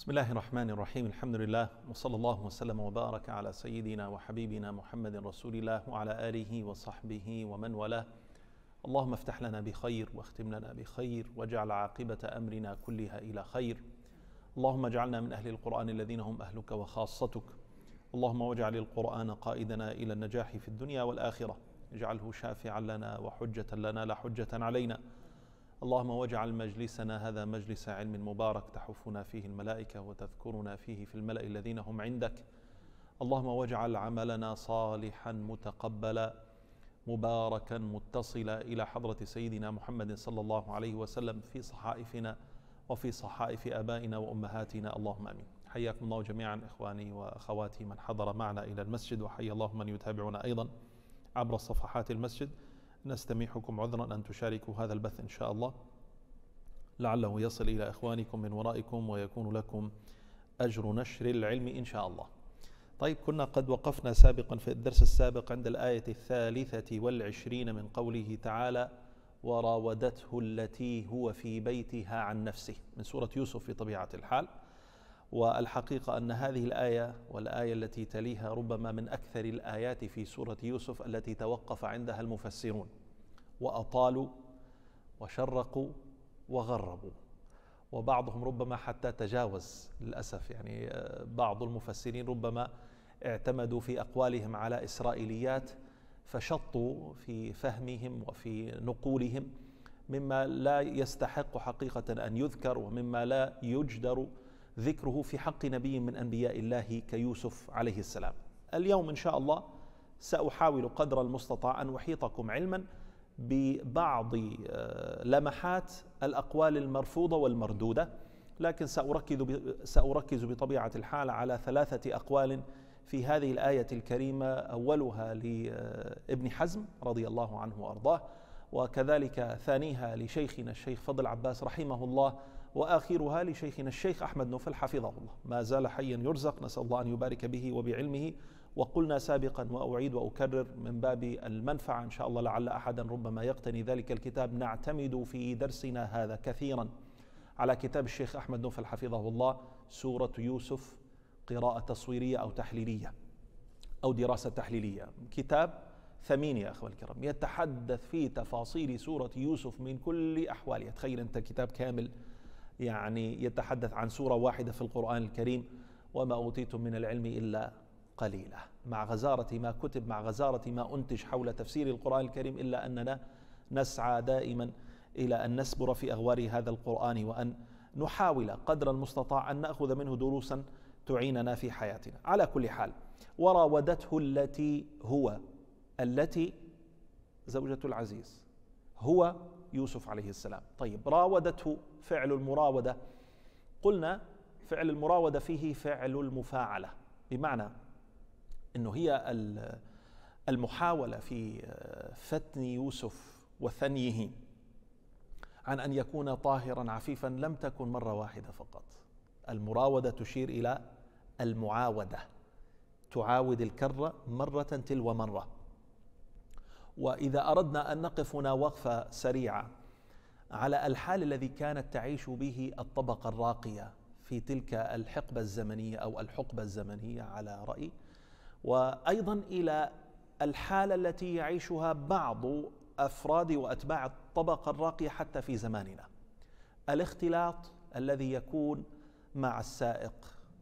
بسم الله الرحمن الرحيم الحمد لله وصلى الله وسلم وبارك على سيدنا وحبيبنا محمد رسول الله وعلى اله وصحبه ومن والاه اللهم افتح لنا بخير واختم لنا بخير واجعل عاقبه امرنا كلها الى خير اللهم اجعلنا من اهل القران الذين هم اهلك وخاصتك اللهم واجعل القران قائدنا الى النجاح في الدنيا والاخره اجعله شافعا لنا وحجه لنا لا حجه علينا اللهم واجعل مجلسنا هذا مجلس علم مبارك تحفنا فيه الملائكة وتذكرنا فيه في الملأ الذين هم عندك اللهم واجعل عملنا صالحا متقبلا مباركا متصلا إلى حضرة سيدنا محمد صلى الله عليه وسلم في صحائفنا وفي صحائف آبائنا وأمهاتنا اللهم آمين حياكم الله جميعا إخواني وأخواتي من حضر معنا إلى المسجد وحيا الله من يتابعنا أيضا عبر صفحات المسجد نستميحكم عذرا أن تشاركوا هذا البث إن شاء الله لعله يصل إلى إخوانكم من ورائكم ويكون لكم أجر نشر العلم إن شاء الله طيب كنا قد وقفنا سابقا في الدرس السابق عند الآية الثالثة والعشرين من قوله تعالى وراودته التي هو في بيتها عن نفسه من سورة يوسف في طبيعة الحال والحقيقة أن هذه الآية والآية التي تليها ربما من أكثر الآيات في سورة يوسف التي توقف عندها المفسرون وأطالوا وشرقوا وغربوا وبعضهم ربما حتى تجاوز للأسف يعني آه، بعض المفسرين ربما اعتمدوا في أقوالهم على إسرائيليات فشطوا في فهمهم وفي نقولهم مما لا يستحق حقيقة أن يذكر ومما لا يجدر ذكره في حق نبي من انبياء الله كيوسف عليه السلام. اليوم ان شاء الله ساحاول قدر المستطاع ان احيطكم علما ببعض آه، لمحات الاقوال المرفوضه والمردوده لكن ساركز ساركز بطبيعه الحال على ثلاثه اقوال في هذه الايه الكريمه اولها لابن آه، حزم رضي الله عنه وارضاه وكذلك ثانيها لشيخنا الشيخ فضل عباس رحمه الله واخرها لشيخنا الشيخ احمد نوفل حفظه الله ما زال حيا يرزق نسال الله ان يبارك به وبعلمه وقلنا سابقا واعيد واكرر من باب المنفعه ان شاء الله لعل احدا ربما يقتني ذلك الكتاب نعتمد في درسنا هذا كثيرا على كتاب الشيخ احمد نوفل حفظه الله سوره يوسف قراءه تصويريه او تحليليه او دراسه تحليليه كتاب ثمين يا أخوة الكرام يتحدث في تفاصيل سورة يوسف من كل أحوالها تخيل أنت كتاب كامل يعني يتحدث عن سوره واحده في القران الكريم وما اوتيتم من العلم الا قليله مع غزاره ما كتب مع غزاره ما انتج حول تفسير القران الكريم الا اننا نسعى دائما الى ان نسبر في اغوار هذا القران وان نحاول قدر المستطاع ان ناخذ منه دروسا تعيننا في حياتنا على كل حال وراودته التي هو التي زوجة العزيز هو يوسف عليه السلام طيب راودته فعل المراودة قلنا فعل المراودة فيه فعل المفاعلة بمعنى أنه هي المحاولة في فتن يوسف وثنيه عن أن يكون طاهرا عفيفا لم تكن مرة واحدة فقط المراودة تشير إلى المعاودة تعاود الكرة مرة تلو مرة واذا اردنا ان نقف هنا وقفه سريعه على الحال الذي كانت تعيش به الطبقه الراقيه في تلك الحقبه الزمنيه او الحقبه الزمنيه على رايي وايضا الى الحاله التي يعيشها بعض افراد واتباع الطبقه الراقيه حتى في زماننا الاختلاط الذي يكون مع السائق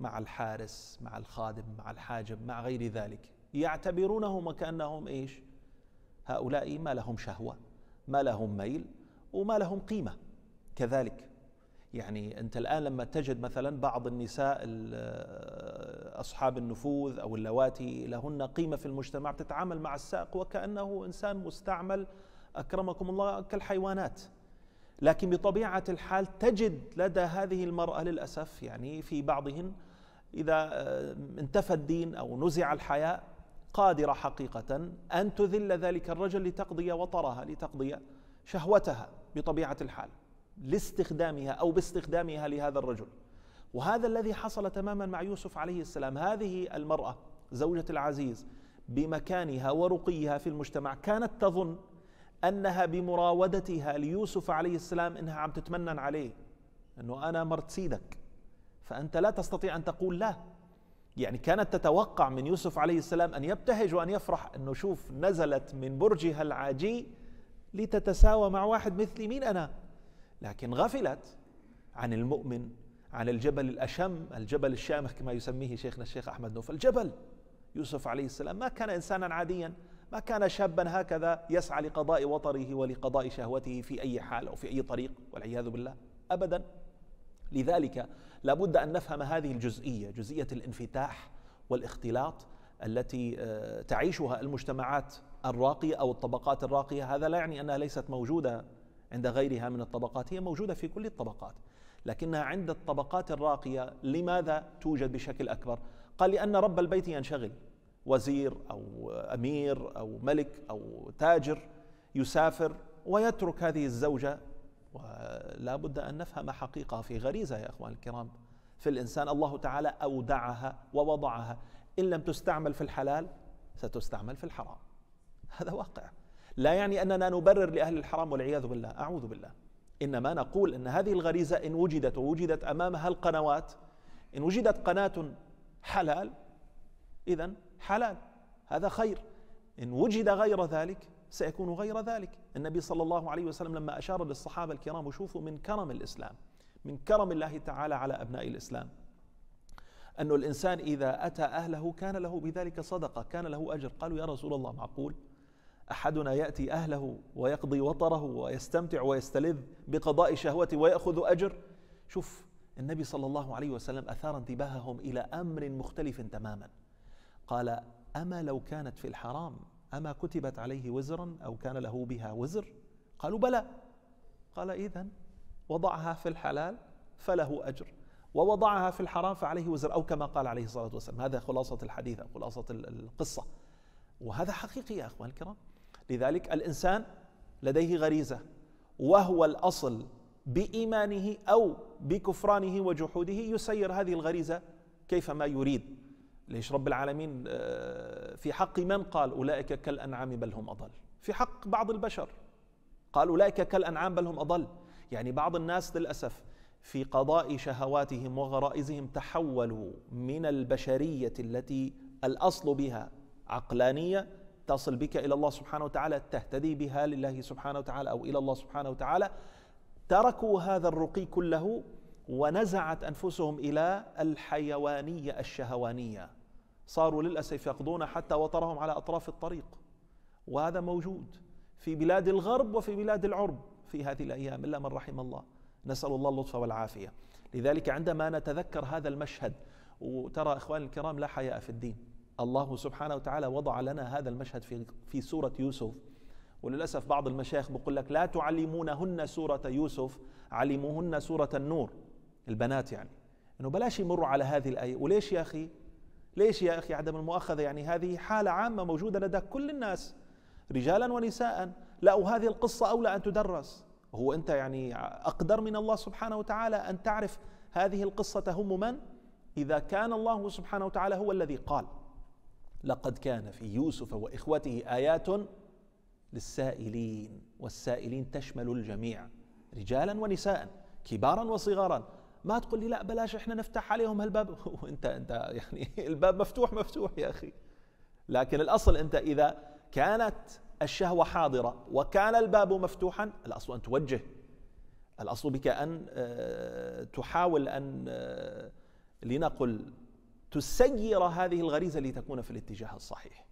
مع الحارس مع الخادم مع الحاجب مع غير ذلك يعتبرونهم وكانهم ايش هؤلاء ما لهم شهوه ما لهم ميل وما لهم قيمه كذلك يعني انت الان لما تجد مثلا بعض النساء آه، اصحاب النفوذ او اللواتي لهن قيمه في المجتمع تتعامل مع السائق وكانه انسان مستعمل اكرمكم الله كالحيوانات لكن بطبيعه الحال تجد لدى هذه المراه للاسف يعني في بعضهن اذا آه، انتفى الدين او نزع الحياء قادرة حقيقة أن تذل ذلك الرجل لتقضي وطرها لتقضي شهوتها بطبيعة الحال لاستخدامها أو باستخدامها لهذا الرجل وهذا الذي حصل تماما مع يوسف عليه السلام هذه المرأة زوجة العزيز بمكانها ورقيها في المجتمع كانت تظن أنها بمراودتها ليوسف عليه السلام إنها عم تتمنن عليه أنه أنا مرت سيدك فأنت لا تستطيع أن تقول لا يعني كانت تتوقع من يوسف عليه السلام أن يبتهج وأن يفرح أنه شوف نزلت من برجها العاجي لتتساوى مع واحد مثلي مين أنا لكن غفلت عن المؤمن عن الجبل الأشم الجبل الشامخ كما يسميه شيخنا الشيخ أحمد نوف الجبل يوسف عليه السلام ما كان إنسانا عاديا ما كان شابا هكذا يسعى لقضاء وطره ولقضاء شهوته في أي حال أو في أي طريق والعياذ بالله أبدا لذلك لابد ان نفهم هذه الجزئيه جزئيه الانفتاح والاختلاط التي آه، تعيشها المجتمعات الراقيه او الطبقات الراقيه هذا لا يعني انها ليست موجوده عند غيرها من الطبقات هي موجوده في كل الطبقات لكنها عند الطبقات الراقيه لماذا توجد بشكل اكبر قال لان رب البيت ينشغل وزير او امير او ملك او تاجر يسافر ويترك هذه الزوجه ولا بد أن نفهم حقيقة في غريزة يا إخوان الكرام في الإنسان الله تعالى أودعها ووضعها إن لم تستعمل في الحلال ستستعمل في الحرام هذا واقع لا يعني أننا نبرر لأهل الحرام والعياذ بالله أعوذ بالله إنما نقول أن هذه الغريزة إن وجدت ووجدت أمامها القنوات إن وجدت قناة حلال إذا حلال هذا خير إن وجد غير ذلك سيكون غير ذلك النبي صلى الله عليه وسلم لما أشار للصحابة الكرام وشوفوا من كرم الإسلام من كرم الله تعالى على أبناء الإسلام أن الإنسان إذا أتى أهله كان له بذلك صدقة كان له أجر قالوا يا رسول الله معقول أحدنا يأتي أهله ويقضي وطره ويستمتع ويستلذ بقضاء شهوته ويأخذ أجر شوف النبي صلى الله عليه وسلم أثار انتباههم إلى أمر مختلف تماما قال أما لو كانت في الحرام أما كتبت عليه وزرا أو كان له بها وزر قالوا بلى قال إذا وضعها في الحلال فله أجر ووضعها في الحرام فعليه وزر أو كما قال عليه الصلاة والسلام هذا خلاصة الحديث أو خلاصة القصة وهذا حقيقي يا أخوان الكرام لذلك الإنسان لديه غريزة وهو الأصل بإيمانه أو بكفرانه وجحوده يسير هذه الغريزة كيفما يريد ليش رب العالمين آه، في حق من قال أولئك كالأنعام بل هم أضل في حق بعض البشر قال أولئك كالأنعام بل هم أضل يعني بعض الناس للأسف في قضاء شهواتهم وغرائزهم تحولوا من البشرية التي الأصل بها عقلانية تصل بك إلى الله سبحانه وتعالى تهتدي بها لله سبحانه وتعالى أو إلى الله سبحانه وتعالى تركوا هذا الرقي كله ونزعت أنفسهم إلى الحيوانية الشهوانية صاروا للأسف يقضون حتى وطرهم على أطراف الطريق وهذا موجود في بلاد الغرب وفي بلاد العرب في هذه الأيام إلا من رحم الله نسأل الله اللطف والعافية لذلك عندما نتذكر هذا المشهد وترى إخواني الكرام لا حياء في الدين الله سبحانه وتعالى وضع لنا هذا المشهد في, في سورة يوسف وللأسف بعض المشايخ بيقول لك لا تعلمونهن سورة يوسف علموهن سورة النور البنات يعني انه بلاش يمروا على هذه الآية وليش يا أخي ليش يا أخي عدم المؤاخذة يعني هذه حالة عامة موجودة لدى كل الناس رجالا ونساء لا وهذه القصة أولى أن تدرس هو أنت يعني أقدر من الله سبحانه وتعالى أن تعرف هذه القصة تهم من إذا كان الله سبحانه وتعالى هو الذي قال لقد كان في يوسف وإخوته آيات للسائلين والسائلين تشمل الجميع رجالا ونساء كبارا وصغارا ما تقول لي لا بلاش احنا نفتح عليهم هالباب وانت انت يعني الباب مفتوح مفتوح يا اخي لكن الاصل انت اذا كانت الشهوه حاضره وكان الباب مفتوحا الاصل ان توجه الاصل بك ان آه، تحاول ان آه، لنقل تسير هذه الغريزه لتكون في الاتجاه الصحيح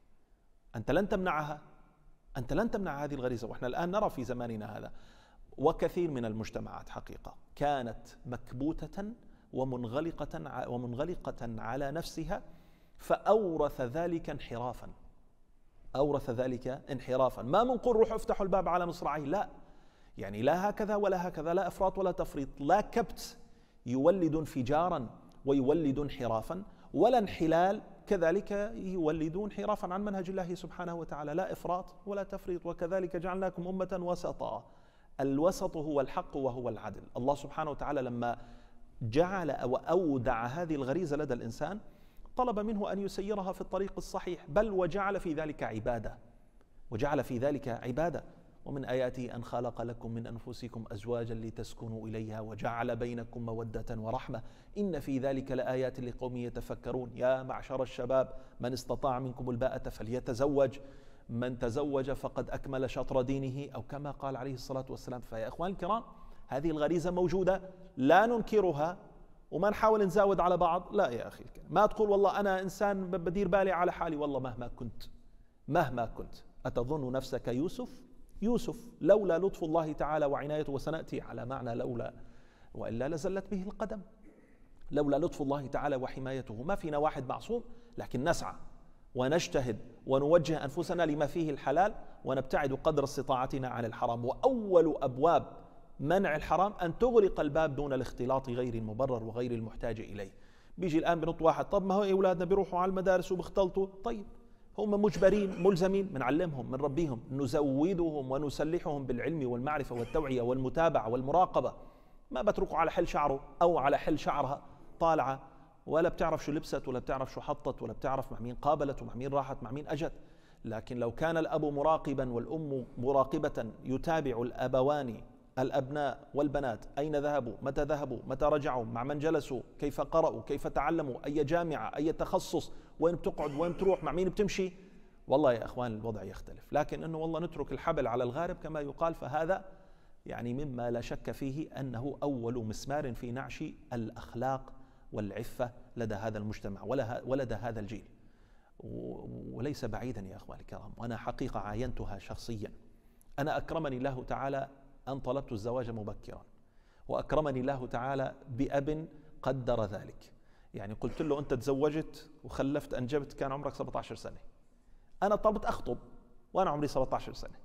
انت لن تمنعها انت لن تمنع هذه الغريزه واحنا الان نرى في زماننا هذا وكثير من المجتمعات حقيقه كانت مكبوتة ومنغلقة ومنغلقة على نفسها فأورث ذلك انحرافا أورث ذلك انحرافا ما من قل روحوا افتحوا الباب على مصراعيه لا يعني لا هكذا ولا هكذا لا إفراط ولا تفريط لا كبت يولد انفجارا ويولد انحرافا ولا انحلال كذلك يولد انحرافا عن منهج الله سبحانه وتعالى لا إفراط ولا تفريط وكذلك جعلناكم أمة وسطا الوسط هو الحق وهو العدل الله سبحانه وتعالى لما جعل أو أودع هذه الغريزة لدى الإنسان طلب منه أن يسيرها في الطريق الصحيح بل وجعل في ذلك عبادة وجعل في ذلك عبادة ومن آياته أن خلق لكم من أنفسكم أزواجا لتسكنوا إليها وجعل بينكم مودة ورحمة إن في ذلك لآيات لقوم يتفكرون يا معشر الشباب من استطاع منكم الباءة فليتزوج من تزوج فقد أكمل شطر دينه أو كما قال عليه الصلاة والسلام فيا إخوان الكرام هذه الغريزة موجودة لا ننكرها وما نحاول نزاود على بعض لا يا أخي الكريم ما تقول والله أنا إنسان بدير بالي على حالي والله مهما كنت مهما كنت أتظن نفسك يوسف يوسف لولا لطف الله تعالى وعنايته وسنأتي على معنى لولا وإلا لزلت به القدم لولا لطف الله تعالى وحمايته ما فينا واحد معصوم لكن نسعى ونجتهد ونوجه انفسنا لما فيه الحلال ونبتعد قدر استطاعتنا عن الحرام واول ابواب منع الحرام ان تغلق الباب دون الاختلاط غير المبرر وغير المحتاج اليه بيجي الان بنط واحد طب ما هو إيه اولادنا بيروحوا على المدارس وبيختلطوا طيب هم مجبرين ملزمين بنعلمهم ربيهم نزودهم ونسلحهم بالعلم والمعرفه والتوعيه والمتابعه والمراقبه ما بتركوا على حل شعره او على حل شعرها طالعه ولا بتعرف شو لبست ولا بتعرف شو حطت ولا بتعرف مع مين قابلت ومع مين راحت مع مين اجت لكن لو كان الاب مراقبا والام مراقبه يتابع الابوان الابناء والبنات اين ذهبوا متى ذهبوا متى رجعوا مع من جلسوا كيف قرأوا كيف تعلموا اي جامعه اي تخصص وين بتقعد وين بتروح مع مين بتمشي والله يا اخوان الوضع يختلف لكن انه والله نترك الحبل على الغارب كما يقال فهذا يعني مما لا شك فيه انه اول مسمار في نعش الاخلاق والعفة لدى هذا المجتمع ولدى هذا الجيل وليس بعيدا يا أخواني الكرام وأنا حقيقة عاينتها شخصيا أنا أكرمني الله تعالى أن طلبت الزواج مبكرا وأكرمني الله تعالى بأب قدر ذلك يعني قلت له أنت تزوجت وخلفت أنجبت كان عمرك 17 سنة أنا طلبت أخطب وأنا عمري 17 سنة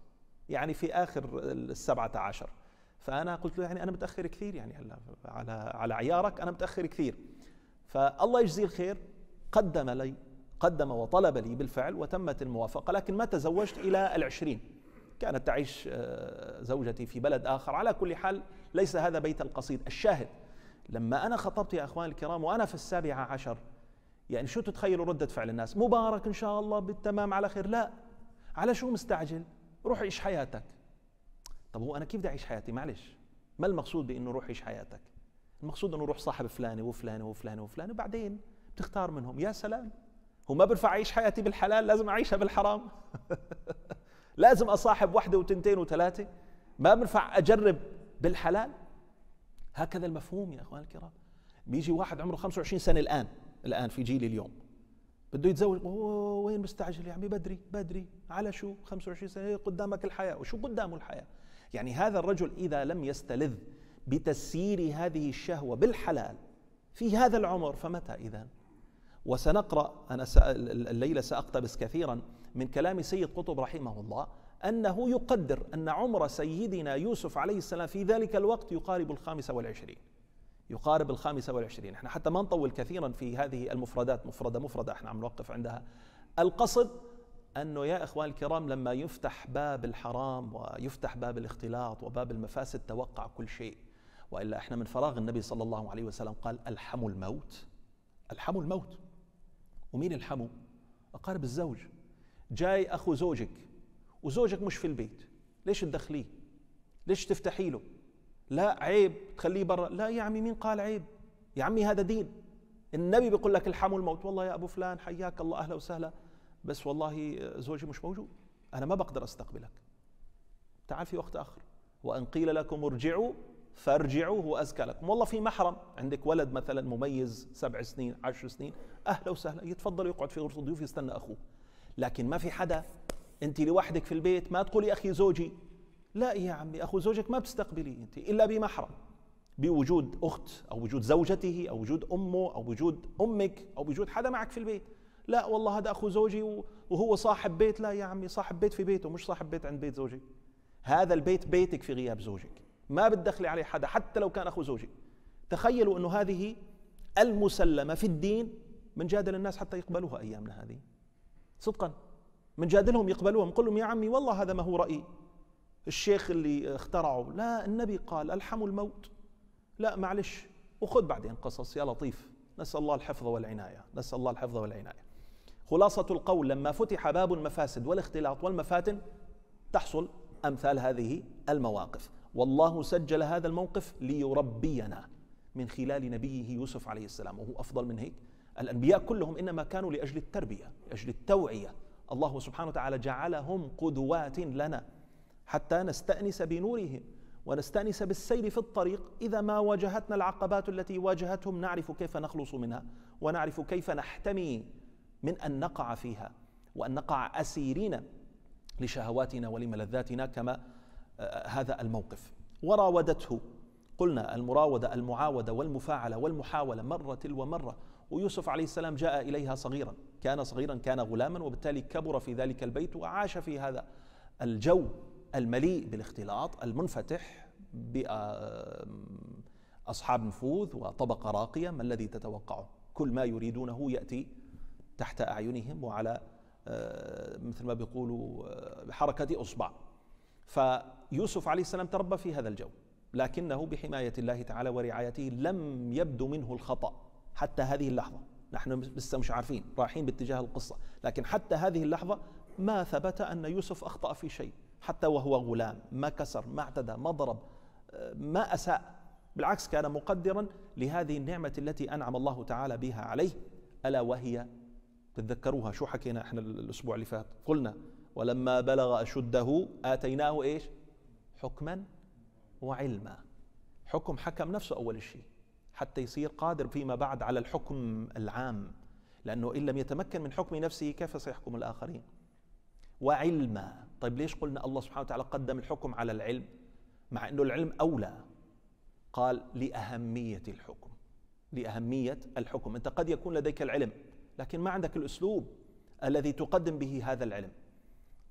يعني في آخر السبعة عشر فانا قلت له يعني انا متاخر كثير يعني هلا على على عيارك انا متاخر كثير فالله يجزيه الخير قدم لي قدم وطلب لي بالفعل وتمت الموافقه لكن ما تزوجت الى العشرين كانت تعيش آه، زوجتي في بلد آخر على كل حال ليس هذا بيت القصيد الشاهد لما أنا خطبت يا أخوان الكرام وأنا في السابعة عشر يعني شو تتخيلوا ردة فعل الناس مبارك إن شاء الله بالتمام على خير لا على شو مستعجل روح عيش حياتك طب هو انا كيف بدي اعيش حياتي معلش ما المقصود بانه روح عيش حياتك المقصود انه روح صاحب فلانه وفلانه وفلانه وفلانه وبعدين بتختار منهم يا سلام هو ما بينفع اعيش حياتي بالحلال لازم اعيشها بالحرام لازم اصاحب وحده وتنتين وثلاثه ما بنفع اجرب بالحلال هكذا المفهوم يا اخوان الكرام بيجي واحد عمره 25 سنه الان الان في جيلي اليوم بده يتزوج وين مستعجل يا عمي بدري بدري على شو 25 سنه قدامك الحياه وشو قدامه الحياه يعني هذا الرجل إذا لم يستلذ بتسيير هذه الشهوة بالحلال في هذا العمر فمتى إذا؟ وسنقرأ أنا الليلة سأقتبس كثيرا من كلام سيد قطب رحمه الله أنه يقدر أن عمر سيدنا يوسف عليه السلام في ذلك الوقت يقارب الخامسة والعشرين يقارب الخامسة والعشرين احنا حتى ما نطول كثيرا في هذه المفردات مفردة مفردة احنا عم نوقف عندها القصد أنه يا إخوان الكرام لما يفتح باب الحرام ويفتح باب الاختلاط وباب المفاسد توقع كل شيء وإلا إحنا من فراغ النبي صلى الله عليه وسلم قال الحموا الموت الحموا الموت ومين الحموا أقارب الزوج جاي أخو زوجك وزوجك مش في البيت ليش تدخليه ليش تفتحي له لا عيب تخليه برا لا يا عمي مين قال عيب يا عمي هذا دين النبي بيقول لك الحموا الموت والله يا ابو فلان حياك الله اهلا وسهلا بس والله آه، زوجي مش موجود انا ما بقدر استقبلك تعال في وقت اخر وان قيل لكم ارجعوا فارجعوا هو ازكى لكم والله في محرم عندك ولد مثلا مميز سبع سنين عشر سنين اهلا وسهلا يتفضل يقعد في غرفه ضيوف يستنى اخوه لكن ما في حدا انت لوحدك في البيت ما تقولي اخي زوجي لا يا عمي اخو زوجك ما بتستقبليه انت الا بمحرم بوجود اخت او وجود زوجته او وجود امه او وجود امك او وجود حدا معك في البيت لا والله هذا اخو زوجي وهو صاحب بيت لا يا عمي صاحب بيت في بيته مش صاحب بيت عند بيت زوجي هذا البيت بيتك في غياب زوجك ما بتدخلي عليه حدا حتى لو كان اخو زوجي تخيلوا انه هذه المسلمه في الدين بنجادل الناس حتى يقبلوها ايامنا هذه صدقا بنجادلهم يقبلوها بنقول لهم يا عمي والله هذا ما هو رايي الشيخ اللي اخترعه لا النبي قال الحموا الموت لا معلش وخذ بعدين قصص يا لطيف نسال الله الحفظ والعنايه نسال الله الحفظ والعنايه خلاصة القول لما فتح باب المفاسد والاختلاط والمفاتن تحصل أمثال هذه المواقف والله سجل هذا الموقف ليربينا من خلال نبيه يوسف عليه السلام وهو أفضل من هيك الأنبياء كلهم إنما كانوا لأجل التربية لأجل التوعية الله سبحانه وتعالى جعلهم قدوات لنا حتى نستأنس بنورهم ونستأنس بالسير في الطريق إذا ما واجهتنا العقبات التي واجهتهم نعرف كيف نخلص منها ونعرف كيف نحتمي من ان نقع فيها وان نقع اسيرين لشهواتنا ولملذاتنا كما آه، هذا الموقف وراودته قلنا المراودة المعاودة والمفاعلة والمحاولة مرة تلو مرة ويوسف عليه السلام جاء إليها صغيرا كان صغيرا كان غلاما وبالتالي كبر في ذلك البيت وعاش في هذا الجو المليء بالاختلاط المنفتح بأصحاب نفوذ وطبقة راقية ما الذي تتوقعه كل ما يريدونه يأتي تحت أعينهم وعلى آه، مثل ما بيقولوا آه، بحركة إصبع فيوسف عليه السلام تربى في هذا الجو لكنه بحماية الله تعالى ورعايته لم يبدو منه الخطأ حتى هذه اللحظة نحن لسه مش عارفين رايحين باتجاه القصة لكن حتى هذه اللحظة ما ثبت أن يوسف أخطأ في شيء حتى وهو غلام ما كسر ما اعتدى ما ضرب آه، ما أساء بالعكس كان مقدرا لهذه النعمة التي أنعم الله تعالى بها عليه ألا وهي تتذكروها شو حكينا احنا الاسبوع اللي فات قلنا ولما بلغ اشده اتيناه ايش حكما وعلما حكم حكم نفسه اول شيء حتى يصير قادر فيما بعد على الحكم العام لانه ان لم يتمكن من حكم نفسه كيف سيحكم الاخرين وعلما طيب ليش قلنا الله سبحانه وتعالى قدم الحكم على العلم مع انه العلم اولى قال لاهميه الحكم لاهميه الحكم انت قد يكون لديك العلم لكن ما عندك الاسلوب الذي تقدم به هذا العلم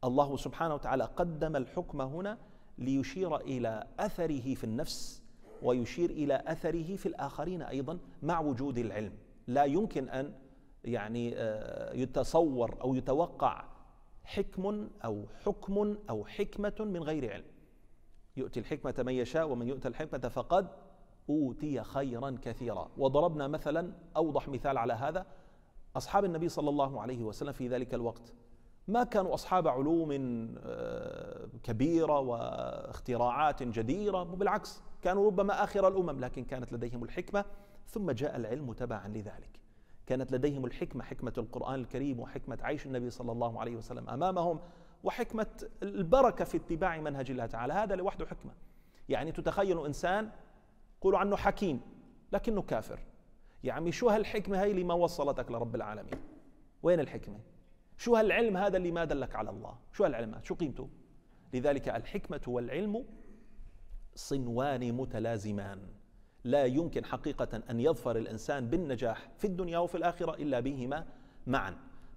الله سبحانه وتعالى قدم الحكم هنا ليشير الى اثره في النفس ويشير الى اثره في الاخرين ايضا مع وجود العلم لا يمكن ان يعني آه، يتصور او يتوقع حكم او حكم او حكمه من غير علم يؤتي الحكمه من يشاء ومن يؤتى الحكمه فقد اوتي خيرا كثيرا وضربنا مثلا اوضح مثال على هذا أصحاب النبي صلى الله عليه وسلم في ذلك الوقت ما كانوا أصحاب علوم آه، كبيرة واختراعات جديرة بالعكس كانوا ربما آخر الأمم لكن كانت لديهم الحكمة ثم جاء العلم تبعا لذلك كانت لديهم الحكمة حكمة القرآن الكريم وحكمة عيش النبي صلى الله عليه وسلم أمامهم وحكمة البركة في اتباع منهج الله تعالى هذا لوحده حكمة يعني تتخيل إنسان قولوا عنه حكيم لكنه كافر يا عمي شو هالحكمة هاي اللي ما وصلتك لرب العالمين وين الحكمة شو هالعلم هذا اللي ما دلك على الله شو هالعلم هذا شو قيمته لذلك الحكمة والعلم صنوان متلازمان لا يمكن حقيقة أن يظفر الإنسان بالنجاح في الدنيا وفي الآخرة إلا بهما معا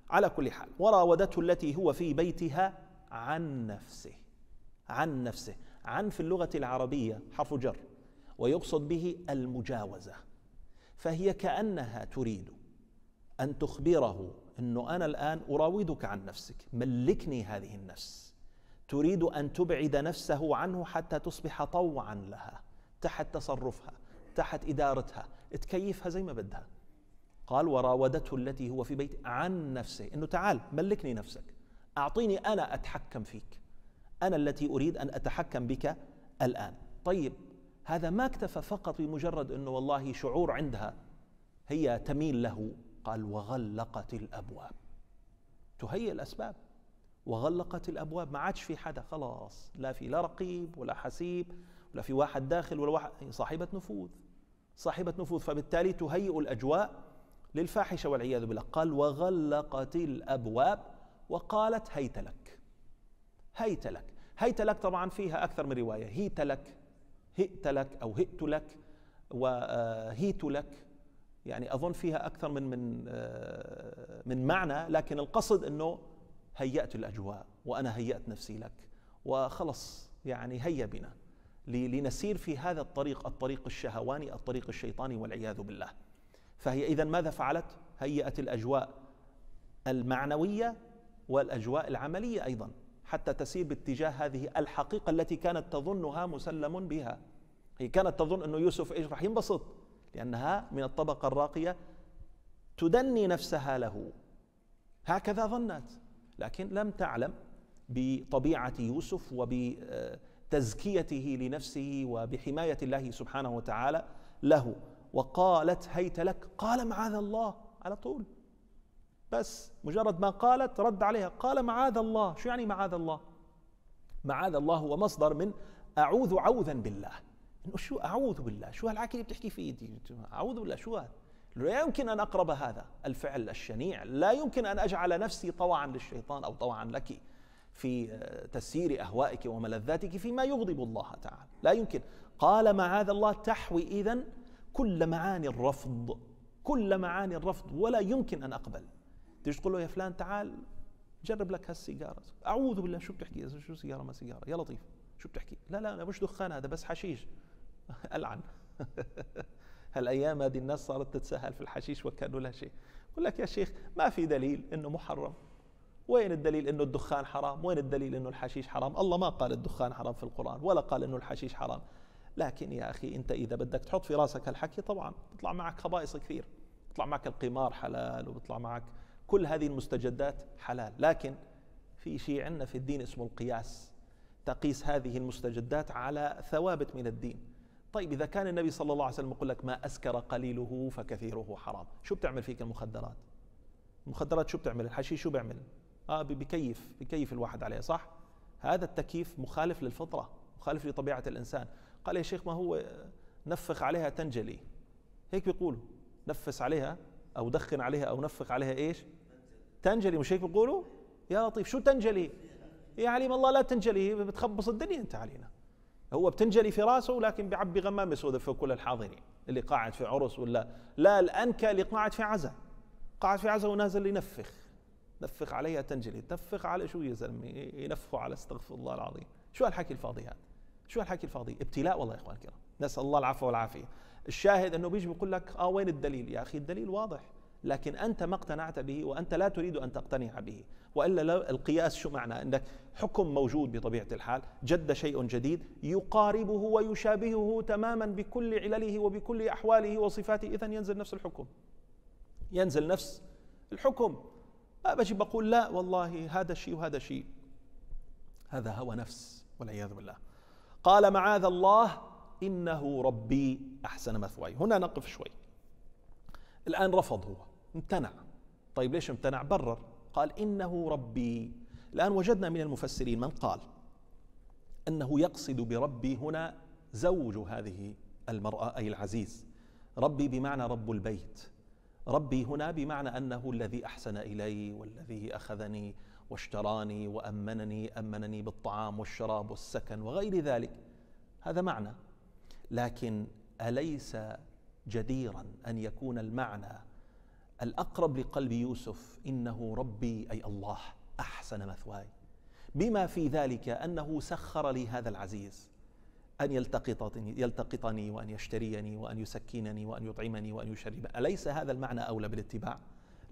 على كل حال وراودته التي هو في بيتها عن نفسه عن نفسه عن في اللغة العربية حرف جر ويقصد به المجاوزة فهي كانها تريد ان تخبره انه انا الان اراودك عن نفسك ملكني هذه النفس تريد ان تبعد نفسه عنه حتى تصبح طوعا لها تحت تصرفها تحت ادارتها تكيفها زي ما بدها قال وراودته التي هو في بيت عن نفسه انه تعال ملكني نفسك اعطيني انا اتحكم فيك انا التي اريد ان اتحكم بك الان طيب هذا ما اكتفى فقط بمجرد انه والله شعور عندها هي تميل له قال وغلقت الابواب تهيئ الاسباب وغلقت الابواب ما عادش في حدا خلاص لا في لا رقيب ولا حسيب ولا في واحد داخل ولا واحد صاحبه نفوذ صاحبه نفوذ فبالتالي تهيئ الاجواء للفاحشه والعياذ بالله قال وغلقت الابواب وقالت هيت لك هيت لك هيت لك طبعا فيها اكثر من روايه هيت لك هئت لك او هئت لك وهيت آه، لك يعني اظن فيها اكثر من من آه، من معنى لكن القصد انه هيأت الاجواء وانا هيأت نفسي لك وخلص يعني هيا بنا لنسير في هذا الطريق الطريق الشهواني الطريق الشيطاني والعياذ بالله فهي اذا ماذا فعلت؟ هيأت الاجواء المعنويه والاجواء العمليه ايضا حتى تسير باتجاه هذه الحقيقة التي كانت تظنها مسلم بها هي كانت تظن أنه يوسف إيش راح ينبسط لأنها من الطبقة الراقية تدني نفسها له هكذا ظنت لكن لم تعلم بطبيعة يوسف وبتزكيته لنفسه وبحماية الله سبحانه وتعالى له وقالت هيت لك قال معاذ الله على طول بس مجرد ما قالت رد عليها قال معاذ الله شو يعني معاذ الله معاذ الله هو مصدر من أعوذ عوذا بالله إنه شو أعوذ بالله شو هالعكي اللي بتحكي فيه دي أعوذ بالله شو هذا لا يمكن أن أقرب هذا الفعل الشنيع لا يمكن أن أجعل نفسي طوعا للشيطان أو طوعا لك في آه، تسيير أهوائك وملذاتك فيما يغضب الله تعالى لا يمكن قال معاذ الله تحوي إذن كل معاني الرفض كل معاني الرفض ولا يمكن أن أقبل تيجي تقول له يا فلان تعال جرب لك هالسيجاره اعوذ بالله شو بتحكي شو سيجاره ما سيجاره يا لطيف شو بتحكي لا لا انا مش دخان هذا بس حشيش العن هالايام هذه الناس صارت تتساهل في الحشيش وكانه لا شيء يقول لك يا شيخ ما في دليل انه محرم وين الدليل انه الدخان حرام وين الدليل انه الحشيش حرام الله ما قال الدخان حرام في القران ولا قال انه الحشيش حرام لكن يا اخي انت اذا بدك تحط في راسك هالحكي طبعا بيطلع معك خبائص كثير بيطلع معك القمار حلال وبيطلع معك كل هذه المستجدات حلال لكن في شيء عندنا في الدين اسمه القياس تقيس هذه المستجدات على ثوابت من الدين طيب إذا كان النبي صلى الله عليه وسلم يقول لك ما أسكر قليله فكثيره حرام شو بتعمل فيك المخدرات المخدرات شو بتعمل الحشيش شو بيعمل آه بكيف بكيف الواحد عليه صح هذا التكييف مخالف للفطرة مخالف لطبيعة الإنسان قال يا شيخ ما هو نفخ عليها تنجلي هيك بيقولوا نفس عليها او دخن عليها او نفخ عليها ايش تنجلي مش هيك بيقولوا يا لطيف شو تنجلي يا عليم الله لا تنجلي بتخبص الدنيا انت علينا هو بتنجلي في راسه لكن بيعبي غمامه سوداء في كل الحاضرين اللي قاعد في عرس ولا لا الانكى اللي قاعد في عزاء قاعد في عزاء ونازل ينفخ نفخ عليها تنجلي تنفخ على شو يا زلمه ينفخوا على استغفر الله العظيم شو هالحكي الفاضي هذا شو هالحكي الفاضي ابتلاء والله يا اخوان الكرام نسال الله العفو والعافيه الشاهد انه بيجي بيقول لك اه وين الدليل يا اخي الدليل واضح لكن انت ما اقتنعت به وانت لا تريد ان تقتنع به والا القياس شو معنى انك حكم موجود بطبيعه الحال جد شيء جديد يقاربه ويشابهه تماما بكل علله وبكل احواله وصفاته اذا ينزل نفس الحكم ينزل نفس الحكم ما بجي بقول لا والله هذا شيء وهذا شيء هذا هوى نفس والعياذ بالله قال معاذ الله إنه ربي أحسن مثواي هنا نقف شوي الآن رفض هو امتنع طيب ليش امتنع برر قال إنه ربي الآن وجدنا من المفسرين من قال أنه يقصد بربي هنا زوج هذه المرأة أي العزيز ربي بمعنى رب البيت ربي هنا بمعنى أنه الذي أحسن إلي والذي أخذني واشتراني وأمنني أمنني بالطعام والشراب والسكن وغير ذلك هذا معنى لكن اليس جديرا ان يكون المعنى الاقرب لقلب يوسف انه ربي اي الله احسن مثواي بما في ذلك انه سخر لي هذا العزيز ان يلتقطني يلتقطني وان يشتريني وان يسكنني وان يطعمني وان يشربني اليس هذا المعنى اولى بالاتباع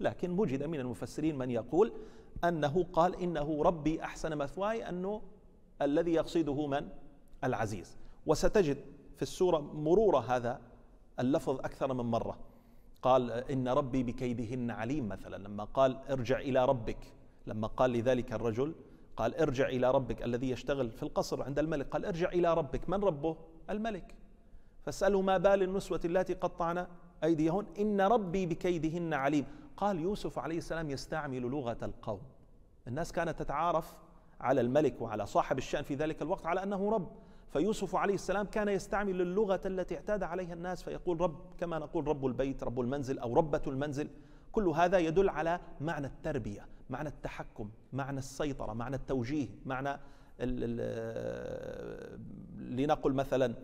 لكن وجد من المفسرين من يقول انه قال انه ربي احسن مثواي انه الذي يقصده من العزيز وستجد في السورة مرور هذا اللفظ أكثر من مرة قال إن ربي بكيدهن عليم مثلا لما قال ارجع إلى ربك لما قال لذلك الرجل قال ارجع إلى ربك الذي يشتغل في القصر عند الملك قال ارجع إلى ربك من ربه الملك فاسأله ما بال النسوة التي قطعن أيديهن إن ربي بكيدهن عليم قال يوسف عليه السلام يستعمل لغة القوم الناس كانت تتعارف على الملك وعلى صاحب الشأن في ذلك الوقت على أنه رب فيوسف عليه السلام كان يستعمل اللغة التي اعتاد عليها الناس فيقول رب كما نقول رب البيت رب المنزل أو ربة المنزل كل هذا يدل على معنى التربية معنى التحكم معنى السيطرة معنى التوجيه معنى لنقل مثلا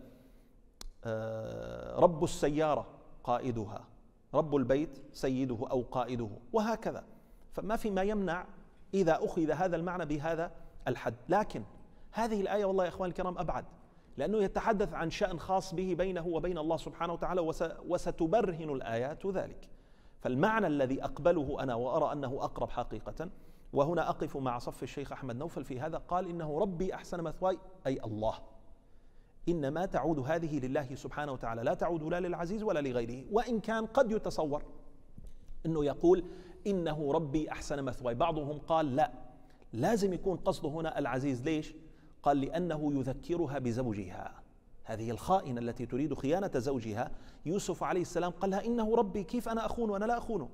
آه، رب السيارة قائدها رب البيت سيده أو قائده وهكذا فما في ما يمنع إذا أخذ هذا المعنى بهذا الحد لكن هذه الآية والله يا إخوان الكرام أبعد لأنه يتحدث عن شأن خاص به بينه وبين الله سبحانه وتعالى وستبرهن الآيات ذلك فالمعنى الذي أقبله أنا وأرى أنه أقرب حقيقة وهنا أقف مع صف الشيخ أحمد نوفل في هذا قال إنه ربي أحسن مثواي أي الله إنما تعود هذه لله سبحانه وتعالى لا تعود لا للعزيز ولا لغيره وإن كان قد يتصور أنه يقول إنه ربي أحسن مثواي بعضهم قال لا لازم يكون قصده هنا العزيز ليش؟ قال لأنه يذكرها بزوجها هذه الخائنة التي تريد خيانة زوجها يوسف عليه السلام قال لها إنه ربي كيف أنا أخونه أنا لا أخونه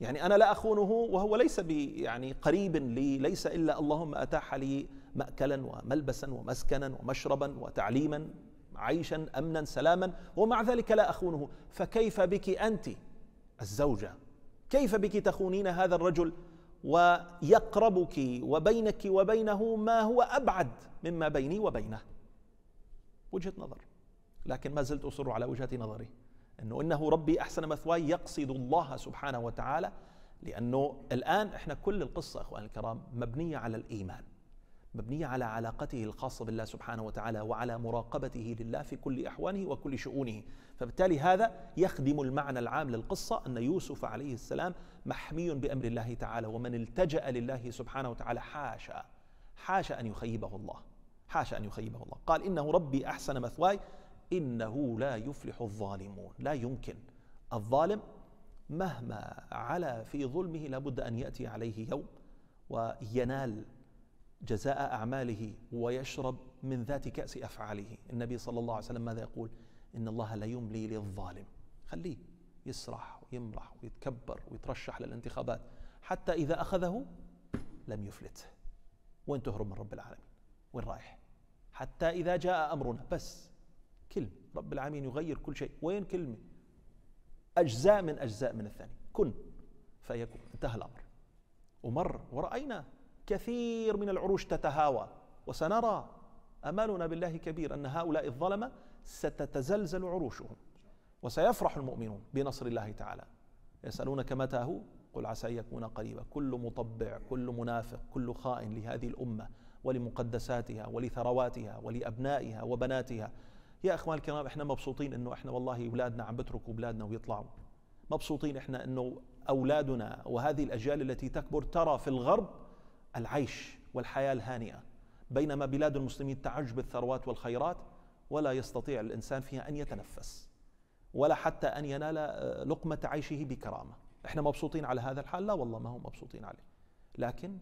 يعني أنا لا أخونه وهو ليس يعني قريب لي ليس إلا اللهم أتاح لي مأكلا وملبسا ومسكنا ومشربا وتعليما عيشا أمنا سلاما ومع ذلك لا أخونه فكيف بك أنت الزوجة كيف بك تخونين هذا الرجل ويقربك وبينك وبينه ما هو ابعد مما بيني وبينه وجهه نظر لكن ما زلت اصر على وجهه نظري انه انه ربي احسن مثواي يقصد الله سبحانه وتعالى لانه الان احنا كل القصه اخواني الكرام مبنيه على الايمان مبنية على علاقته الخاصة بالله سبحانه وتعالى وعلى مراقبته لله في كل أحوانه وكل شؤونه فبالتالي هذا يخدم المعنى العام للقصة أن يوسف عليه السلام محمي بأمر الله تعالى ومن التجأ لله سبحانه وتعالى حاشا حاشا أن يخيبه الله حاشا أن يخيبه الله قال إنه ربي أحسن مثواي إنه لا يفلح الظالمون لا يمكن الظالم مهما علا في ظلمه لابد أن يأتي عليه يوم وينال جزاء أعماله ويشرب من ذات كأس أفعاله النبي صلى الله عليه وسلم ماذا يقول إن الله لا يملي للظالم خليه يسرح ويمرح ويتكبر ويترشح للانتخابات حتى إذا أخذه لم يفلت وين تهرب من رب العالمين وين رايح حتى إذا جاء أمرنا بس كلمة رب العالمين يغير كل شيء وين كلمة أجزاء من أجزاء من الثاني كن فيكون انتهى الأمر ومر ورأينا كثير من العروش تتهاوى وسنرى امالنا بالله كبير ان هؤلاء الظلمه ستتزلزل عروشهم وسيفرح المؤمنون بنصر الله تعالى يسالونك متى هو قل عسى ان يكون قريبا كل مطبع كل منافق كل خائن لهذه الامه ولمقدساتها ولثرواتها ولابنائها وبناتها يا اخوان الكرام احنا مبسوطين انه احنا والله اولادنا عم بتركوا بلادنا ويطلعوا مبسوطين احنا انه اولادنا وهذه الاجيال التي تكبر ترى في الغرب العيش والحياه الهانئه بينما بلاد المسلمين تعج بالثروات والخيرات ولا يستطيع الانسان فيها ان يتنفس ولا حتى ان ينال آه، لقمه عيشه بكرامه احنا مبسوطين على هذا الحال لا والله ما هم مبسوطين عليه لكن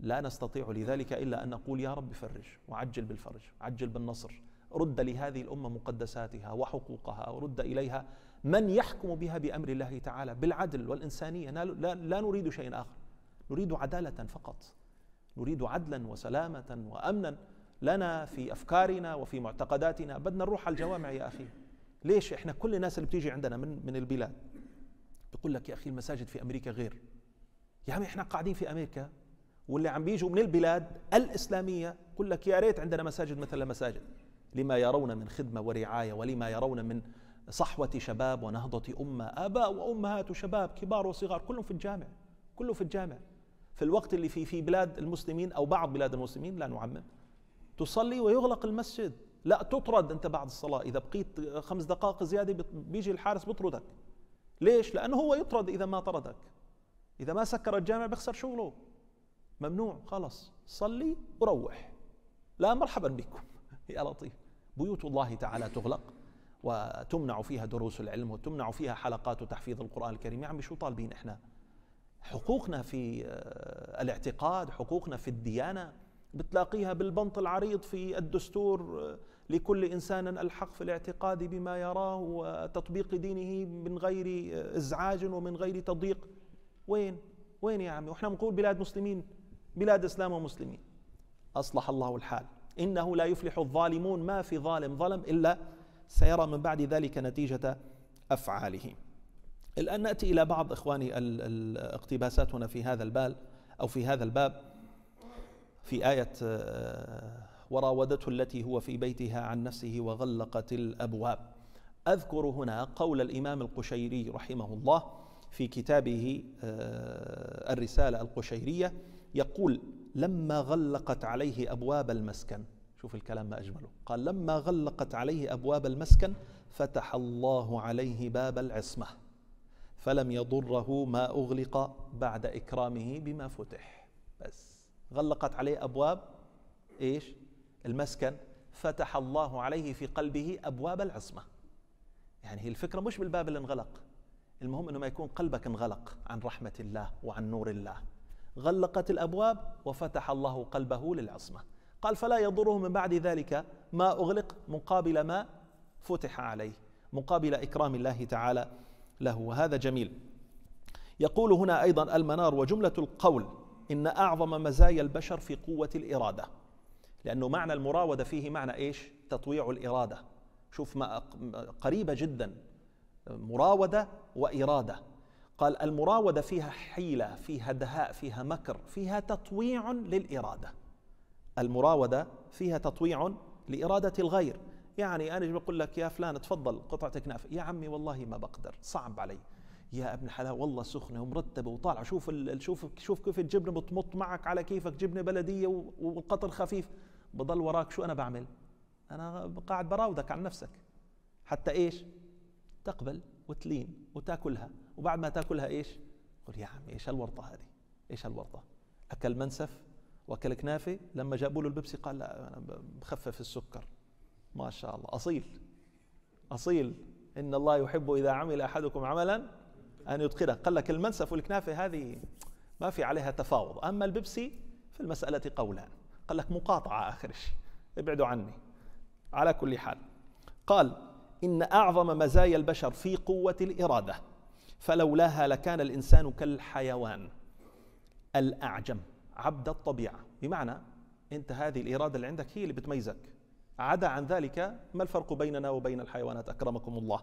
لا نستطيع لذلك الا ان نقول يا رب فرج وعجل بالفرج عجل بالنصر رد لهذه الامه مقدساتها وحقوقها ورد اليها من يحكم بها بامر الله تعالى بالعدل والانسانيه لا, لا نريد شيء اخر نريد عداله فقط نريد عدلا وسلامة وأمنا لنا في أفكارنا وفي معتقداتنا بدنا نروح على الجوامع يا أخي ليش إحنا كل الناس اللي بتيجي عندنا من, من البلاد بيقول لك يا أخي المساجد في أمريكا غير يا عمي إحنا قاعدين في أمريكا واللي عم بيجوا من البلاد الإسلامية يقول لك يا ريت عندنا مساجد مثل مساجد لما يرون من خدمة ورعاية ولما يرون من صحوة شباب ونهضة أمة آباء وأمهات وشباب كبار وصغار كلهم في الجامع كله في الجامع في الوقت اللي فيه في بلاد المسلمين أو بعض بلاد المسلمين لا نعمم تصلي ويغلق المسجد لا تطرد أنت بعد الصلاة إذا بقيت خمس دقائق زيادة بيجي الحارس بيطردك ليش؟ لأنه هو يطرد إذا ما طردك إذا ما سكر الجامع بيخسر شغله ممنوع خلص صلي وروح لا مرحبا بكم يا لطيف بيوت الله تعالى تغلق وتمنع فيها دروس العلم وتمنع فيها حلقات تحفيظ القرآن الكريم يا عمي شو طالبين إحنا حقوقنا في آه، الاعتقاد حقوقنا في الديانة بتلاقيها بالبنط العريض في الدستور آه، لكل إنسان الحق في الاعتقاد بما يراه وتطبيق دينه من غير آه، إزعاج ومن غير تضييق وين وين يا عمي واحنا بنقول بلاد مسلمين بلاد إسلام ومسلمين أصلح الله الحال إنه لا يفلح الظالمون ما في ظالم ظلم إلا سيرى من بعد ذلك نتيجة أفعاله الآن نأتي إلى بعض إخواني الاقتباسات هنا في هذا البال أو في هذا الباب في آية آه، وراودته التي هو في بيتها عن نفسه وغلقت الأبواب أذكر هنا قول الإمام القشيري رحمه الله في كتابه آه، الرسالة القشيرية يقول لما غلقت عليه أبواب المسكن شوف الكلام ما أجمله قال لما غلقت عليه أبواب المسكن فتح الله عليه باب العصمة فلم يضره ما أغلق بعد إكرامه بما فتح بس غلقت عليه أبواب إيش المسكن فتح الله عليه في قلبه أبواب العصمة يعني هي الفكرة مش بالباب اللي انغلق المهم أنه ما يكون قلبك انغلق عن رحمة الله وعن نور الله غلقت الأبواب وفتح الله قلبه للعصمة قال فلا يضره من بعد ذلك ما أغلق مقابل ما فتح عليه مقابل إكرام الله تعالى له وهذا جميل يقول هنا أيضا المنار وجملة القول إن أعظم مزايا البشر في قوة الإرادة لأنه معنى المراودة فيه معنى إيش تطويع الإرادة شوف ما قريبة جدا مراودة وإرادة قال المراودة فيها حيلة فيها دهاء فيها مكر فيها تطويع للإرادة المراودة فيها تطويع لإرادة الغير يعني انا بقول لك يا فلان تفضل قطعه كنافه يا عمي والله ما بقدر صعب علي يا ابن الحلال والله سخنه ومرتبه وطالعه شوف شوف شوف كيف الجبنه بتمط معك على كيفك جبنه بلديه والقطر خفيف بضل وراك شو انا بعمل؟ انا قاعد براودك عن نفسك حتى ايش؟ تقبل وتلين وتاكلها وبعد ما تاكلها ايش؟ قل يا عمي ايش هالورطه هذه؟ ايش هالورطه؟ اكل منسف واكل كنافه لما جابوا له البيبسي قال لا انا بخفف السكر ما شاء الله أصيل أصيل إن الله يحب إذا عمل أحدكم عملا أن يتقنه قال لك المنسف والكنافة هذه ما في عليها تفاوض أما البيبسي في المسألة قولان قال لك مقاطعة آخر شيء ابعدوا عني على كل حال قال إن أعظم مزايا البشر في قوة الإرادة فلولاها لكان الإنسان كالحيوان الأعجم عبد الطبيعة بمعنى أنت هذه الإرادة اللي عندك هي اللي بتميزك عدا عن ذلك ما الفرق بيننا وبين الحيوانات أكرمكم الله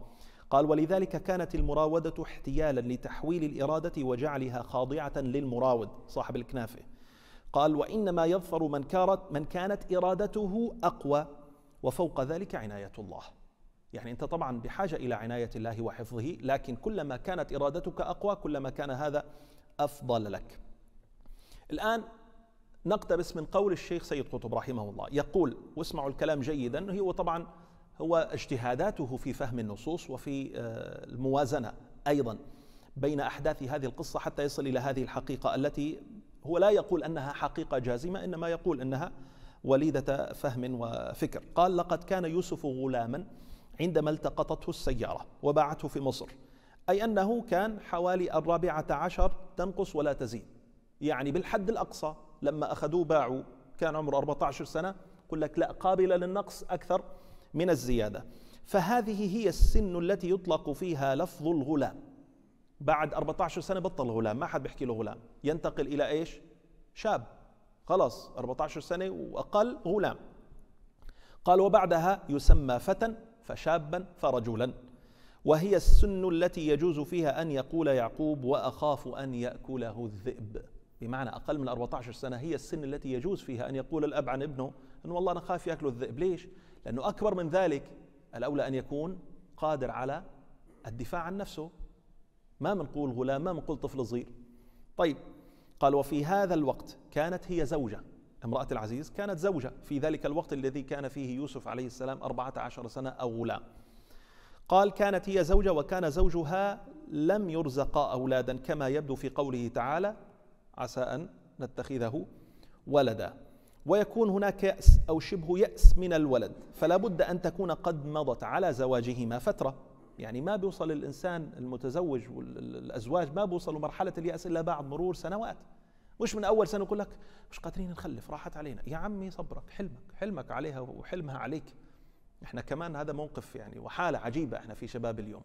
قال ولذلك كانت المراودة احتيالا لتحويل الإرادة وجعلها خاضعة للمراود صاحب الكنافة قال وإنما يظفر من, كانت من كانت إرادته أقوى وفوق ذلك عناية الله يعني أنت طبعا بحاجة إلى عناية الله وحفظه لكن كلما كانت إرادتك أقوى كلما كان هذا أفضل لك الآن نقتبس من قول الشيخ سيد قطب رحمه الله يقول واسمعوا الكلام جيدا هو طبعا هو اجتهاداته في فهم النصوص وفي آه، الموازنة أيضا بين أحداث هذه القصة حتى يصل إلى هذه الحقيقة التي هو لا يقول أنها حقيقة جازمة إنما يقول أنها وليدة فهم وفكر قال لقد كان يوسف غلاما عندما التقطته السيارة وباعته في مصر أي أنه كان حوالي الرابعة عشر تنقص ولا تزيد يعني بالحد الأقصى لما أخذوه باعوا كان عمره 14 سنة يقول لك لا قابلة للنقص أكثر من الزيادة فهذه هي السن التي يطلق فيها لفظ الغلام بعد 14 سنة بطل غلام ما حد بيحكي له غلام ينتقل إلى إيش شاب خلاص 14 سنة وأقل غلام قال وبعدها يسمى فتى فشابا فرجلا وهي السن التي يجوز فيها أن يقول يعقوب وأخاف أن يأكله الذئب بمعنى أقل من 14 سنة هي السن التي يجوز فيها أن يقول الأب عن ابنه أنه والله أنا خايف يأكله الذئب ليش؟ لأنه أكبر من ذلك الأولى أن يكون قادر على الدفاع عن نفسه ما منقول غلام ما منقول طفل صغير طيب قال وفي هذا الوقت كانت هي زوجة امرأة العزيز كانت زوجة في ذلك الوقت الذي كان فيه يوسف عليه السلام 14 سنة أو غلام قال كانت هي زوجة وكان زوجها لم يرزق أولادا كما يبدو في قوله تعالى عسى أن نتخذه ولدا ويكون هناك يأس أو شبه يأس من الولد فلا بد أن تكون قد مضت على زواجهما فترة يعني ما بيوصل الإنسان المتزوج والأزواج ما بيوصلوا مرحلة اليأس إلا بعد مرور سنوات مش من أول سنة يقول لك مش قادرين نخلف راحت علينا يا عمي صبرك حلمك حلمك عليها وحلمها عليك احنا كمان هذا موقف يعني وحالة عجيبة احنا في شباب اليوم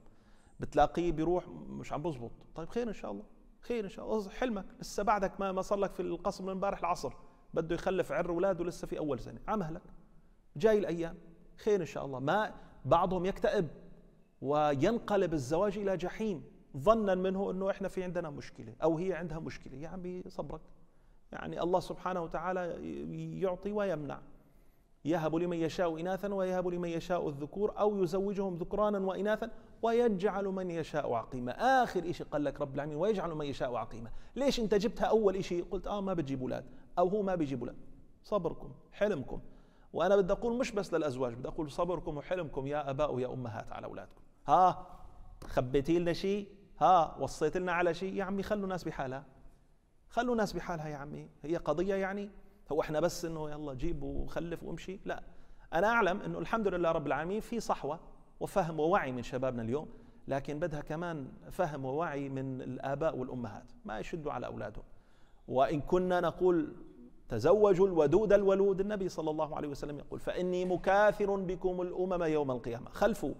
بتلاقيه بيروح مش عم بزبط طيب خير إن شاء الله خير ان شاء الله حلمك لسه بعدك ما ما صار لك في القصر من امبارح العصر بده يخلف عر اولاده لسه في اول سنه عمهلك جاي الايام خير ان شاء الله ما بعضهم يكتئب وينقلب الزواج الى جحيم ظنا منه انه احنا في عندنا مشكله او هي عندها مشكله يا عمي صبرك يعني الله سبحانه وتعالى يعطي ويمنع يهب لمن يشاء اناثا ويهب لمن يشاء الذكور او يزوجهم ذكرانا واناثا ويجعل من يشاء عقيما آخر شيء قال لك رب العالمين ويجعل من يشاء عقيما ليش أنت جبتها أول شيء قلت آه ما بتجيب أولاد أو هو ما بيجيب أولاد صبركم حلمكم وأنا بدي أقول مش بس للأزواج بدي أقول صبركم وحلمكم يا آباء ويا أمهات على أولادكم ها خبيتي لنا شيء ها وصيت لنا على شيء يا عمي خلوا ناس بحالها خلوا ناس بحالها يا عمي هي قضية يعني هو احنا بس انه يلا جيب وخلف وامشي لا انا اعلم انه الحمد لله رب العالمين في صحوه وفهم ووعي من شبابنا اليوم لكن بدها كمان فهم ووعي من الآباء والأمهات ما يشدوا على أولادهم وإن كنا نقول تزوجوا الودود الولود النبي صلى الله عليه وسلم يقول فإني مكاثر بكم الأمم يوم القيامة خلفوا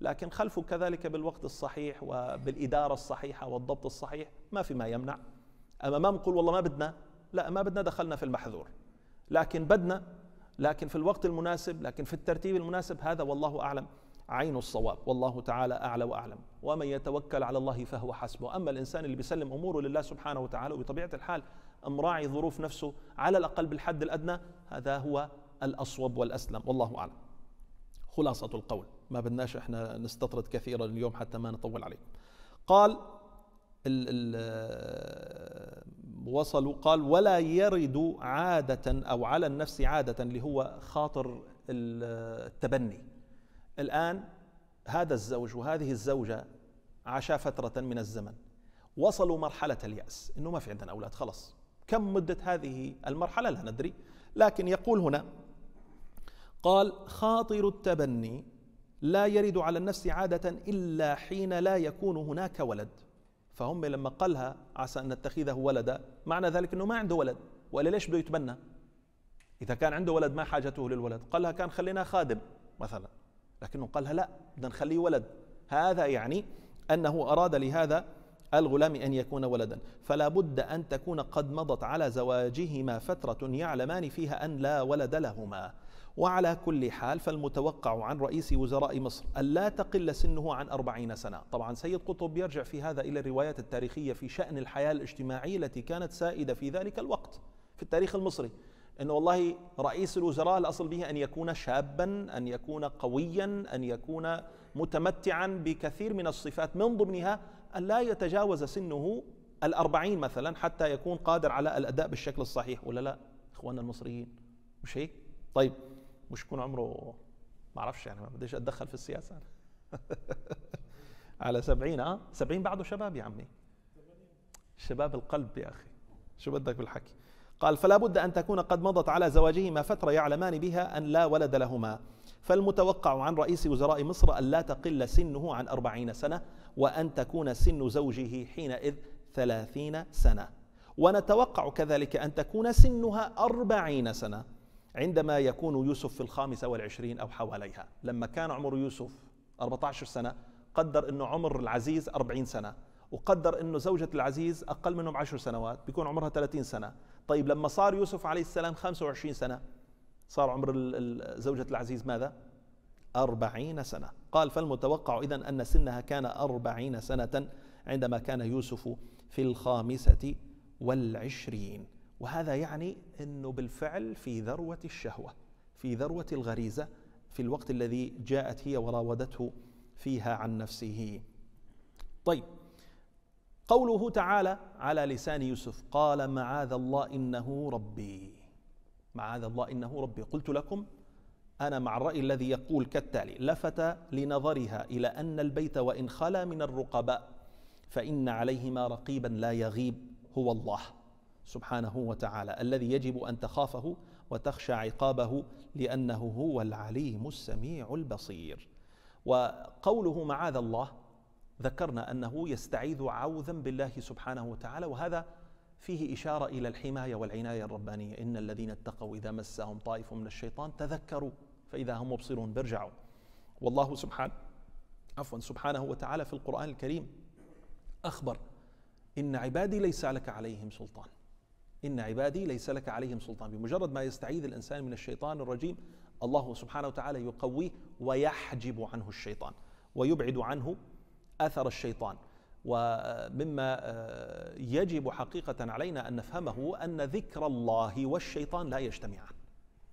لكن خلفوا كذلك بالوقت الصحيح وبالإدارة الصحيحة والضبط الصحيح ما في ما يمنع أما ما نقول والله ما بدنا لا ما بدنا دخلنا في المحذور لكن بدنا لكن في الوقت المناسب لكن في الترتيب المناسب هذا والله أعلم عين الصواب والله تعالى أعلى وأعلم ومن يتوكل على الله فهو حسبه أما الإنسان اللي بيسلم أموره لله سبحانه وتعالى وبطبيعة الحال مراعي ظروف نفسه على الأقل بالحد الأدنى هذا هو الأصوب والأسلم والله أعلم خلاصة القول ما بدناش احنا نستطرد كثيرا اليوم حتى ما نطول عليه قال الـ الـ وصلوا قال ولا يرد عادة أو على النفس عادة اللي هو خاطر التبني الآن هذا الزوج وهذه الزوجة عاشا فترة من الزمن وصلوا مرحلة اليأس إنه ما في عندنا أولاد خلص كم مدة هذه المرحلة لا ندري لكن يقول هنا قال خاطر التبني لا يرد على النفس عادة إلا حين لا يكون هناك ولد فهم لما قالها عسى أن نتخذه ولدا معنى ذلك أنه ما عنده ولد ولا ليش بده يتبنى إذا كان عنده ولد ما حاجته للولد قالها كان خلينا خادم مثلا لكنه قال لا بدنا نخليه ولد هذا يعني أنه أراد لهذا الغلام أن يكون ولدا فلا بد أن تكون قد مضت على زواجهما فترة يعلمان فيها أن لا ولد لهما وعلى كل حال فالمتوقع عن رئيس وزراء مصر ألا تقل سنه عن أربعين سنة طبعا سيد قطب يرجع في هذا إلى الروايات التاريخية في شأن الحياة الاجتماعية التي كانت سائدة في ذلك الوقت في التاريخ المصري انه والله رئيس الوزراء الاصل به ان يكون شابا، ان يكون قويا، ان يكون متمتعا بكثير من الصفات من ضمنها ان لا يتجاوز سنه الأربعين مثلا حتى يكون قادر على الأداء بالشكل الصحيح ولا لا إخواننا المصريين مش هيك طيب مش يكون عمره ما أعرفش يعني ما بديش أتدخل في السياسة على سبعين أه سبعين بعده شباب يا عمي شباب القلب يا أخي شو بدك بالحكي قال فلا بد أن تكون قد مضت على زواجهما فترة يعلمان بها أن لا ولد لهما فالمتوقع عن رئيس وزراء مصر أن لا تقل سنه عن أربعين سنة وأن تكون سن زوجه حينئذ ثلاثين سنة ونتوقع كذلك أن تكون سنها أربعين سنة عندما يكون يوسف في الخامسة والعشرين أو حواليها لما كان عمر يوسف 14 سنة قدر أنه عمر العزيز 40 سنة وقدر أنه زوجة العزيز أقل منه 10 سنوات بيكون عمرها 30 سنة طيب لما صار يوسف عليه السلام 25 سنة صار عمر زوجة العزيز ماذا أربعين سنة قال فالمتوقع إذن أن سنها كان أربعين سنة عندما كان يوسف في الخامسة والعشرين وهذا يعني أنه بالفعل في ذروة الشهوة في ذروة الغريزة في الوقت الذي جاءت هي وراودته فيها عن نفسه طيب قوله تعالى على لسان يوسف قال معاذ الله انه ربي معاذ الله انه ربي قلت لكم انا مع الراي الذي يقول كالتالي لفت لنظرها الى ان البيت وان خلا من الرقباء فان عليهما رقيبا لا يغيب هو الله سبحانه وتعالى الذي يجب ان تخافه وتخشى عقابه لانه هو العليم السميع البصير وقوله معاذ الله ذكرنا انه يستعيذ عوذا بالله سبحانه وتعالى وهذا فيه اشاره الى الحمايه والعنايه الربانيه ان الذين اتقوا اذا مسهم طائف من الشيطان تذكروا فاذا هم مبصرون برجعوا والله سبحانه عفوا سبحانه وتعالى في القران الكريم اخبر ان عبادي ليس لك عليهم سلطان إن عبادي ليس لك عليهم سلطان بمجرد ما يستعيذ الإنسان من الشيطان الرجيم الله سبحانه وتعالى يقويه ويحجب عنه الشيطان ويبعد عنه اثر الشيطان ومما آه، يجب حقيقه علينا ان نفهمه ان ذكر الله والشيطان لا يجتمعان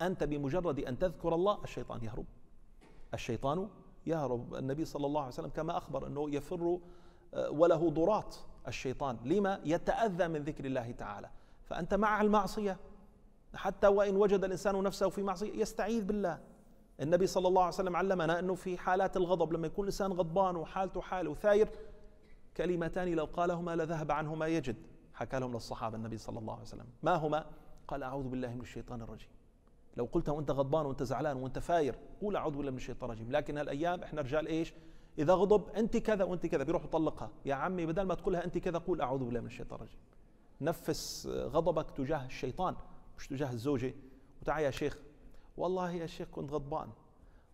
انت بمجرد ان تذكر الله الشيطان يهرب الشيطان يهرب النبي صلى الله عليه وسلم كما اخبر انه يفر آه، وله ضراط الشيطان لما يتاذى من ذكر الله تعالى فانت مع المعصيه حتى وان وجد الانسان نفسه في معصيه يستعيذ بالله النبي صلى الله عليه وسلم علمنا أنه في حالات الغضب لما يكون الإنسان غضبان وحالته حال وثاير كلمتان لو قالهما لذهب عنه ما يجد حكى لهم للصحابة النبي صلى الله عليه وسلم ما هما قال أعوذ بالله من الشيطان الرجيم لو قلتها وانت غضبان وانت زعلان وانت فاير قول اعوذ بالله من الشيطان الرجيم لكن هالايام احنا رجال ايش اذا غضب انت كذا وانت كذا بيروح يطلقها يا عمي بدل ما تقولها انت كذا قول اعوذ بالله من الشيطان الرجيم نفس غضبك تجاه الشيطان مش تجاه الزوجه وتعال يا شيخ والله يا شيخ كنت غضبان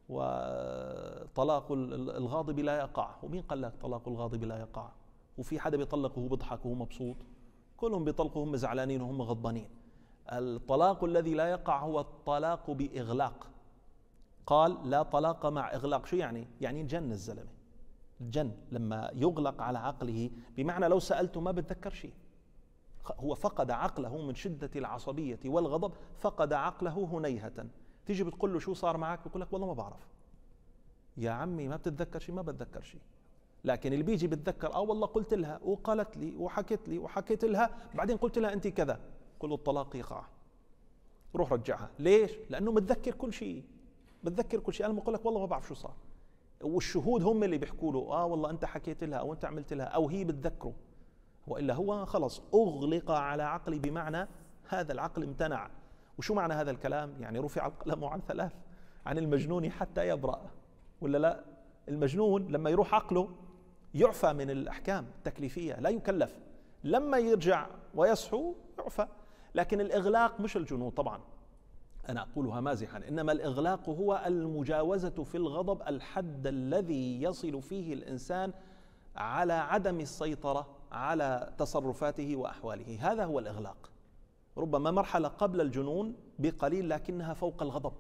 وطلاق الغاضب لا يقع ومين قال لك طلاق الغاضب لا يقع وفي حدا بيطلق وهو بيضحك وهو مبسوط كلهم بيطلقوا هم زعلانين وهم غضبانين الطلاق الذي لا يقع هو الطلاق بإغلاق قال لا طلاق مع إغلاق شو يعني؟ يعني جن الزلمة جن لما يغلق على عقله بمعنى لو سألته ما بتذكر شيء هو فقد عقله من شدة العصبية والغضب فقد عقله هنيهة تيجي بتقول له شو صار معك بيقول لك والله ما بعرف يا عمي ما بتتذكر شيء ما بتذكر شيء لكن اللي بيجي بتذكر اه والله قلت لها وقالت لي وحكت لي وحكيت لها بعدين قلت لها انت كذا كل الطلاق يقع روح رجعها ليش لانه متذكر كل شيء بتذكر كل شيء انا بقول لك والله ما بعرف شو صار والشهود هم اللي بيحكوا له اه والله انت حكيت لها او انت عملت لها او هي بتذكره والا هو خلص اغلق على عقلي بمعنى هذا العقل امتنع وشو معنى هذا الكلام يعني رفع القلم عن ثلاث عن المجنون حتى يبرأ ولا لا المجنون لما يروح عقله يعفى من الأحكام التكليفية لا يكلف لما يرجع ويصحو يعفى لكن الإغلاق مش الجنون طبعا أنا أقولها مازحا إنما الإغلاق هو المجاوزة في الغضب الحد الذي يصل فيه الإنسان على عدم السيطرة على تصرفاته وأحواله هذا هو الإغلاق ربما مرحلة قبل الجنون بقليل لكنها فوق الغضب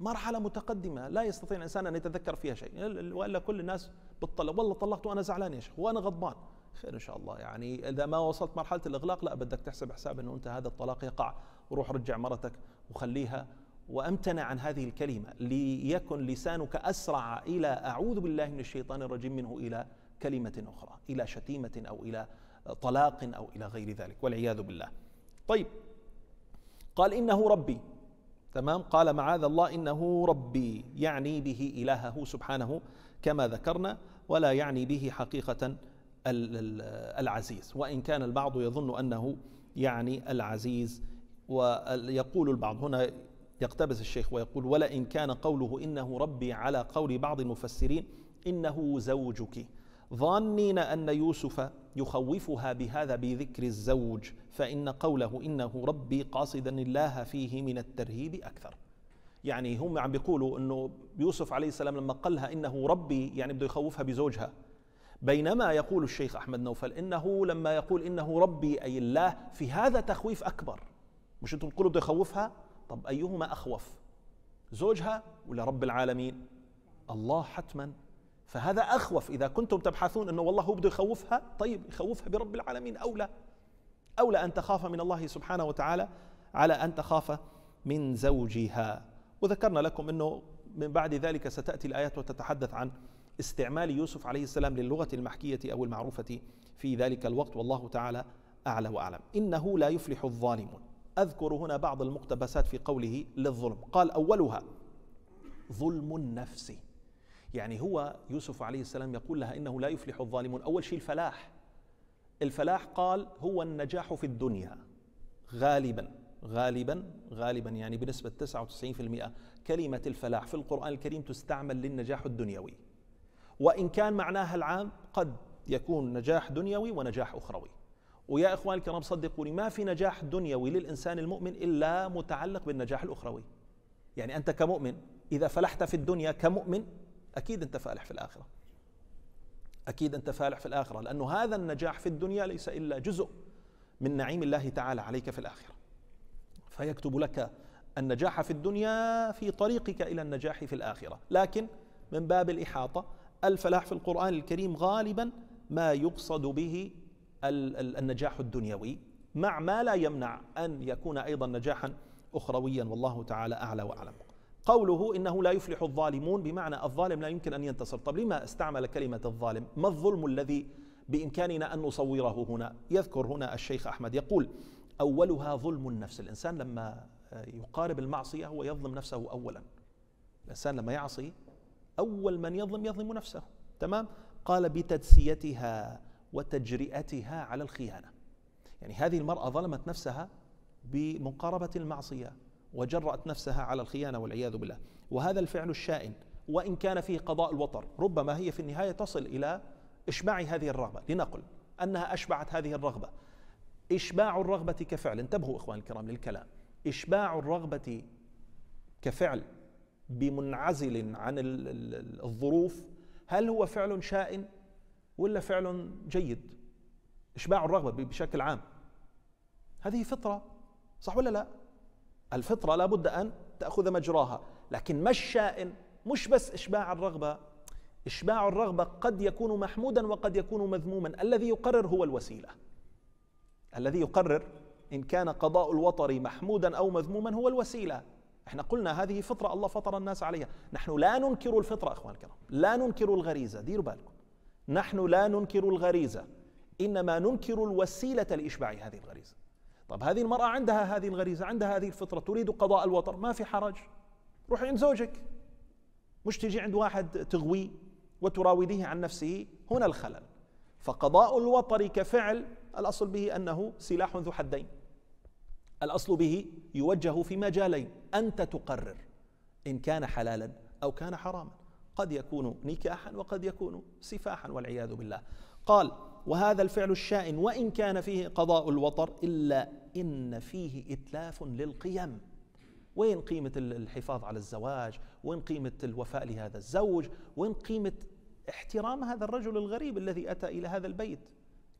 مرحلة متقدمة لا يستطيع الإنسان أن يتذكر فيها شيء وإلا كل الناس بتطلق والله طلقت وأنا زعلان يا شيخ وأنا غضبان خير إن شاء الله يعني إذا ما وصلت مرحلة الإغلاق لا بدك تحسب حساب أنه أنت هذا الطلاق يقع وروح رجع مرتك وخليها وامتنع عن هذه الكلمة ليكن لسانك أسرع إلى أعوذ بالله من الشيطان الرجيم منه إلى كلمة أخرى إلى شتيمة أو إلى طلاق أو إلى غير ذلك والعياذ بالله طيب قال إنه ربي تمام قال معاذ الله إنه ربي يعني به إلهه سبحانه كما ذكرنا ولا يعني به حقيقة العزيز وإن كان البعض يظن أنه يعني العزيز ويقول البعض هنا يقتبس الشيخ ويقول ولئن كان قوله إنه ربي على قول بعض المفسرين إنه زوجك ظانين ان يوسف يخوفها بهذا بذكر الزوج فان قوله انه ربي قاصدا الله فيه من الترهيب اكثر يعني هم عم بيقولوا انه يوسف عليه السلام لما قالها انه ربي يعني بده يخوفها بزوجها بينما يقول الشيخ احمد نوفل انه لما يقول انه ربي اي الله في هذا تخويف اكبر مش انتم تقولوا بده يخوفها طب ايهما اخوف زوجها ولا رب العالمين الله حتما فهذا أخوف إذا كنتم تبحثون أنه والله هو بده يخوفها طيب يخوفها برب العالمين أولى أولى أن تخاف من الله سبحانه وتعالى على أن تخاف من زوجها وذكرنا لكم أنه من بعد ذلك ستأتي الآيات وتتحدث عن استعمال يوسف عليه السلام للغة المحكية أو المعروفة في ذلك الوقت والله تعالى أعلى وأعلم إنه لا يفلح الظالمون أذكر هنا بعض المقتبسات في قوله للظلم قال أولها ظلم النفس يعني هو يوسف عليه السلام يقول لها انه لا يفلح الظالمون اول شيء الفلاح الفلاح قال هو النجاح في الدنيا غالبا غالبا غالبا يعني بنسبة 99% كلمة الفلاح في القرآن الكريم تستعمل للنجاح الدنيوي وإن كان معناها العام قد يكون نجاح دنيوي ونجاح أخروي ويا اخوان الكرام صدقوني ما في نجاح دنيوي للإنسان المؤمن إلا متعلق بالنجاح الأخروي يعني أنت كمؤمن إذا فلحت في الدنيا كمؤمن اكيد انت فالح في الاخره اكيد انت فالح في الاخره لانه هذا النجاح في الدنيا ليس الا جزء من نعيم الله تعالى عليك في الاخره فيكتب لك النجاح في الدنيا في طريقك الى النجاح في الاخره لكن من باب الاحاطه الفلاح في القران الكريم غالبا ما يقصد به النجاح الدنيوي مع ما لا يمنع ان يكون ايضا نجاحا اخرويا والله تعالى اعلى واعلم قوله إنه لا يفلح الظالمون بمعنى الظالم لا يمكن أن ينتصر طب لما استعمل كلمة الظالم ما الظلم الذي بإمكاننا أن نصوره هنا يذكر هنا الشيخ أحمد يقول أولها ظلم النفس الإنسان لما يقارب المعصية هو يظلم نفسه أولا الإنسان لما يعصي أول من يظلم يظلم نفسه تمام قال بتدسيتها وتجرئتها على الخيانة يعني هذه المرأة ظلمت نفسها بمقاربة المعصية وجرأت نفسها على الخيانة والعياذ بالله وهذا الفعل الشائن وإن كان فيه قضاء الوطر ربما هي في النهاية تصل إلى إشباع هذه الرغبة لنقل أنها أشبعت هذه الرغبة إشباع الرغبة كفعل انتبهوا إخواني الكرام للكلام إشباع الرغبة كفعل بمنعزل عن الظروف هل هو فعل شائن ولا فعل جيد إشباع الرغبة بشكل عام هذه فطرة صح ولا لا الفطرة لابد أن تأخذ مجراها لكن ما الشائن مش بس إشباع الرغبة إشباع الرغبة قد يكون محمودا وقد يكون مذموما الذي يقرر هو الوسيلة الذي يقرر إن كان قضاء الوطر محمودا أو مذموما هو الوسيلة احنا قلنا هذه فطرة الله فطر الناس عليها نحن لا ننكر الفطرة أخوان الكرام لا ننكر الغريزة ديروا بالكم نحن لا ننكر الغريزة إنما ننكر الوسيلة لإشباع هذه الغريزة طب هذه المرأة عندها هذه الغريزة عندها هذه الفطرة تريد قضاء الوطر ما في حرج روحي عند زوجك مش تجي عند واحد تغوي وتراوديه عن نفسه هنا الخلل فقضاء الوطر كفعل الأصل به أنه سلاح ذو حدين الأصل به يوجه في مجالين أنت تقرر إن كان حلالا أو كان حراما قد يكون نكاحا وقد يكون سفاحا والعياذ بالله قال وهذا الفعل الشائن وإن كان فيه قضاء الوطر إلا إن فيه إتلاف للقيم وين قيمة الحفاظ على الزواج وين قيمة الوفاء لهذا الزوج وين قيمة احترام هذا الرجل الغريب الذي أتى إلى هذا البيت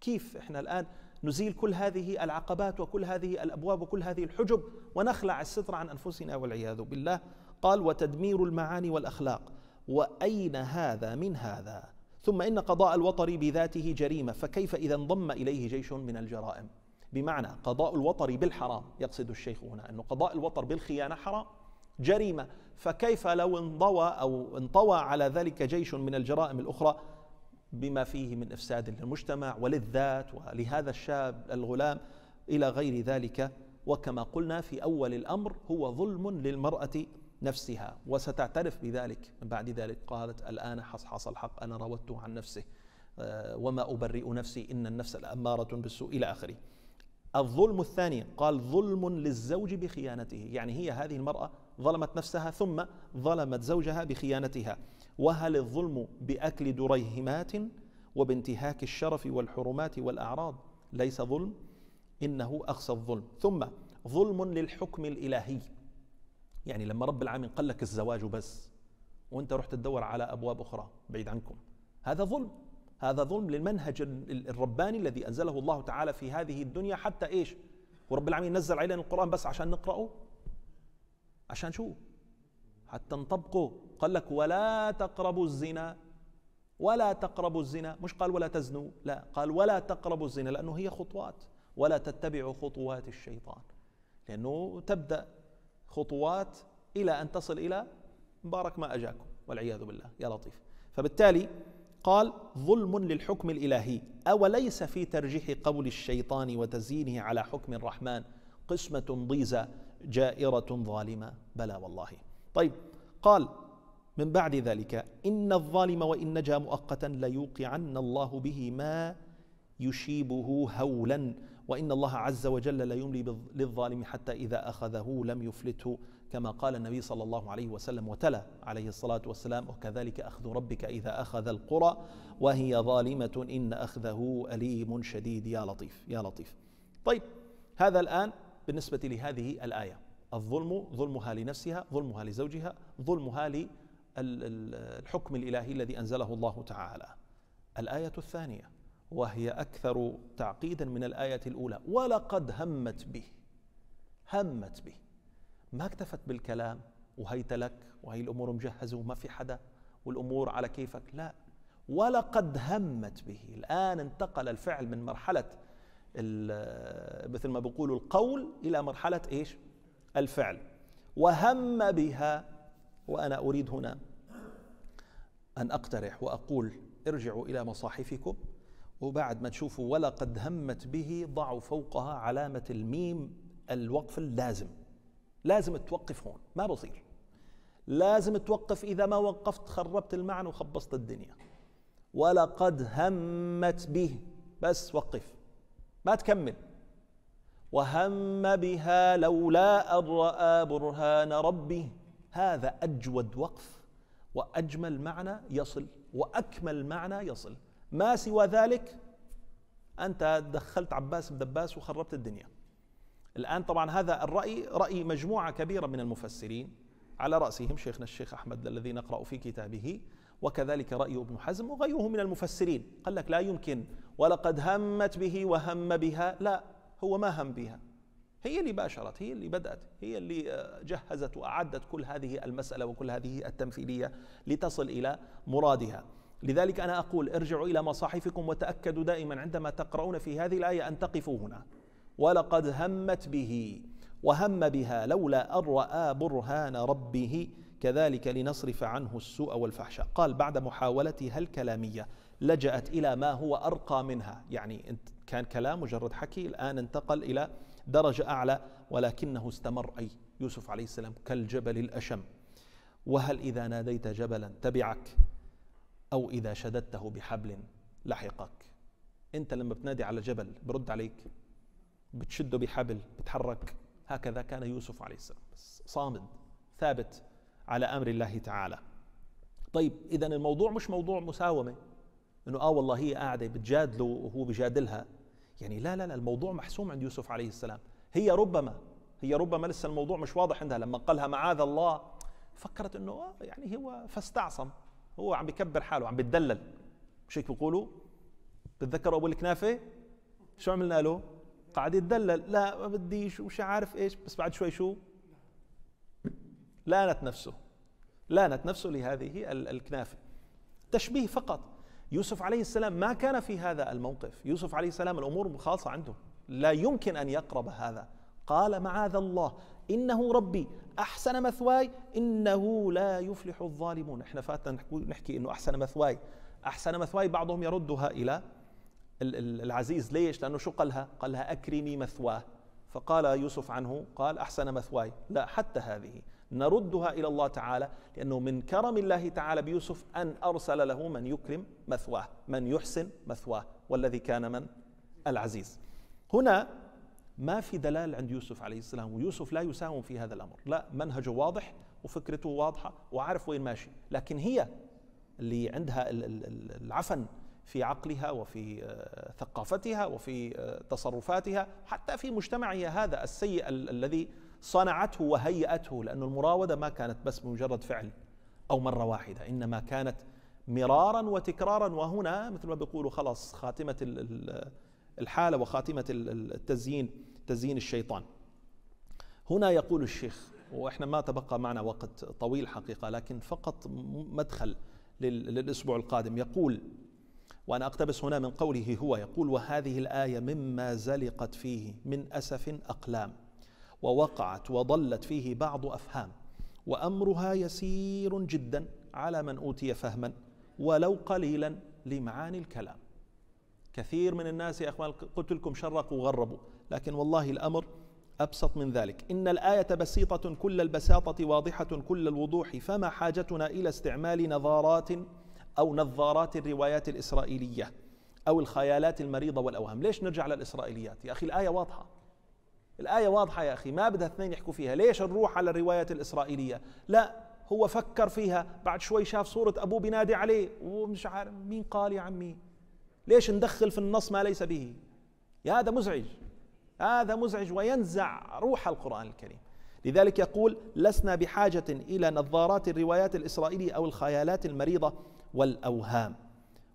كيف إحنا الآن نزيل كل هذه العقبات وكل هذه الابواب وكل هذه الحجب ونخلع الستر عن انفسنا والعياذ بالله قال وتدمير المعاني والاخلاق واين هذا من هذا ثم إن قضاء الوطر بذاته جريمة فكيف إذا انضم إليه جيش من الجرائم بمعنى قضاء الوطر بالحرام يقصد الشيخ هنا أنه قضاء الوطر بالخيانة حرام جريمة فكيف لو انضوى أو انطوى على ذلك جيش من الجرائم الأخرى بما فيه من إفساد للمجتمع وللذات ولهذا الشاب الغلام إلى غير ذلك وكما قلنا في أول الأمر هو ظلم للمرأة نفسها وستعترف بذلك من بعد ذلك قالت الآن حصحص الحق أنا روت عن نفسه آه، وما أبرئ نفسي إن النفس لأمارة بالسوء إلى آخره الظلم الثاني قال ظلم للزوج بخيانته يعني هي هذه المرأة ظلمت نفسها ثم ظلمت زوجها بخيانتها وهل الظلم بأكل دريهمات وبانتهاك الشرف والحرمات والأعراض ليس ظلم إنه أقصى الظلم ثم ظلم للحكم الإلهي يعني لما رب العالمين قال لك الزواج وبس وانت رحت تدور على ابواب اخرى بعيد عنكم هذا ظلم هذا ظلم للمنهج الرباني الذي انزله الله تعالى في هذه الدنيا حتى ايش ورب العالمين نزل علينا القران بس عشان نقراه عشان شو حتى نطبقه قال لك ولا تقربوا الزنا ولا تقربوا الزنا مش قال ولا تزنوا لا قال ولا تقربوا الزنا لأنه هي خطوات ولا تتبعوا خطوات الشيطان لأنه تبدأ خطوات إلى أن تصل إلى مبارك ما أجاكم والعياذ بالله يا لطيف فبالتالي قال ظلم للحكم الإلهي أوليس في ترجيح قول الشيطان وتزيينه على حكم الرحمن قسمة ضيزة جائرة ظالمة بلى والله طيب قال من بعد ذلك إن الظالم وإن نجا مؤقتا ليوقعن الله به ما يشيبه هولا وإن الله عز وجل لا يملي للظالم حتى إذا أخذه لم يفلته كما قال النبي صلى الله عليه وسلم وتلا عليه الصلاة والسلام وكذلك أخذ ربك إذا أخذ القرى وهي ظالمة إن أخذه أليم شديد يا لطيف يا لطيف طيب هذا الآن بالنسبة لهذه الآية الظلم ظلمها لنفسها ظلمها لزوجها ظلمها للحكم الإلهي الذي أنزله الله تعالى الآية الثانية وهي أكثر تعقيدا من الآية الأولى ولقد همت به همت به ما اكتفت بالكلام وهيت لك وهي الأمور مجهزة وما في حدا والأمور على كيفك لا ولقد همت به الآن انتقل الفعل من مرحلة مثل ما بيقولوا القول إلى مرحلة إيش الفعل وهم بها وأنا أريد هنا أن أقترح وأقول ارجعوا إلى مصاحفكم وبعد ما تشوفوا ولا قد همت به ضعوا فوقها علامة الميم الوقف اللازم لازم توقف هون ما بصير لازم توقف إذا ما وقفت خربت المعنى وخبصت الدنيا ولقد همت به بس وقف ما تكمل وهم بها لولا أن رأى برهان ربه هذا أجود وقف وأجمل معنى يصل وأكمل معنى يصل ما سوى ذلك أنت دخلت عباس بدباس وخربت الدنيا الآن طبعا هذا الرأي رأي مجموعة كبيرة من المفسرين على رأسهم شيخنا الشيخ أحمد الذي نقرأ في كتابه وكذلك رأي ابن حزم وغيره من المفسرين قال لك لا يمكن ولقد همت به وهم بها لا هو ما هم بها هي اللي باشرت هي اللي بدأت هي اللي آه، جهزت وأعدت كل هذه المسألة وكل هذه التمثيلية لتصل إلى مرادها لذلك أنا أقول ارجعوا إلى مصاحفكم وتأكدوا دائما عندما تقرؤون في هذه الآية أن تقفوا هنا ولقد همت به وهم بها لولا أن رأى برهان ربه كذلك لنصرف عنه السوء والفحشاء قال بعد محاولتها الكلامية لجأت إلى ما هو أرقى منها يعني كان كلام مجرد حكي الآن انتقل إلى درجة أعلى ولكنه استمر أي يوسف عليه السلام كالجبل الأشم وهل إذا ناديت جبلا تبعك أو إذا شددته بحبل لحقك أنت لما بتنادي على جبل برد عليك بتشده بحبل بتحرك هكذا كان يوسف عليه السلام صامد ثابت على أمر الله تعالى طيب إذا الموضوع مش موضوع مساومة انه اه والله هي قاعده بتجادله وهو بجادلها يعني لا لا لا الموضوع محسوم عند يوسف عليه السلام هي ربما هي ربما لسه الموضوع مش واضح عندها لما قالها معاذ الله فكرت انه آه يعني هو فاستعصم هو عم بكبر حاله عم بتدلل مش هيك بيقولوا بتذكروا ابو الكنافه شو عملنا له قاعد يتدلل لا ما بديش ومش عارف ايش بس بعد شوي شو لانت نفسه لانت نفسه لهذه الكنافه تشبيه فقط يوسف عليه السلام ما كان في هذا الموقف يوسف عليه السلام الامور خالصه عنده لا يمكن ان يقرب هذا قال معاذ الله انه ربي احسن مثواي انه لا يفلح الظالمون احنا فاتنا نحكي انه احسن مثواي احسن مثواي بعضهم يردها الى العزيز ليش لانه شو قالها قالها اكرمي مثواه فقال يوسف عنه قال احسن مثواي لا حتى هذه نردها الى الله تعالى لانه من كرم الله تعالى بيوسف ان ارسل له من يكرم مثواه من يحسن مثواه والذي كان من العزيز هنا ما في دلال عند يوسف عليه السلام ويوسف لا يساوم في هذا الأمر لا منهجه واضح وفكرته واضحة وعارف وين ماشي لكن هي اللي عندها العفن في عقلها وفي آه، ثقافتها وفي آه، تصرفاتها حتى في مجتمعها هذا السيء الذي صنعته وهيأته لأن المراودة ما كانت بس مجرد فعل أو مرة واحدة إنما كانت مرارا وتكرارا وهنا مثل ما بيقولوا خلاص خاتمة الحالة وخاتمة التزيين تزيين الشيطان هنا يقول الشيخ وإحنا ما تبقى معنا وقت طويل حقيقة لكن فقط مدخل للأسبوع القادم يقول وأنا أقتبس هنا من قوله هو يقول وهذه الآية مما زلقت فيه من أسف أقلام ووقعت وضلت فيه بعض أفهام وأمرها يسير جدا على من أوتي فهما ولو قليلا لمعاني الكلام كثير من الناس يا اخوان قلت لكم شرقوا وغربوا لكن والله الامر ابسط من ذلك ان الايه بسيطه كل البساطه واضحه كل الوضوح فما حاجتنا الى استعمال نظارات او نظارات الروايات الاسرائيليه او الخيالات المريضه والاوهام ليش نرجع للاسرائيليات يا اخي الايه واضحه الايه واضحه يا اخي ما بدها اثنين يحكوا فيها ليش نروح على الروايات الاسرائيليه لا هو فكر فيها بعد شوي شاف صورة أبوه بينادي عليه ومش عارف مين قال يا عمي ليش ندخل في النص ما ليس به يا هذا مزعج هذا مزعج وينزع روح القرآن الكريم لذلك يقول لسنا بحاجة إلى نظارات الروايات الإسرائيلية أو الخيالات المريضة والأوهام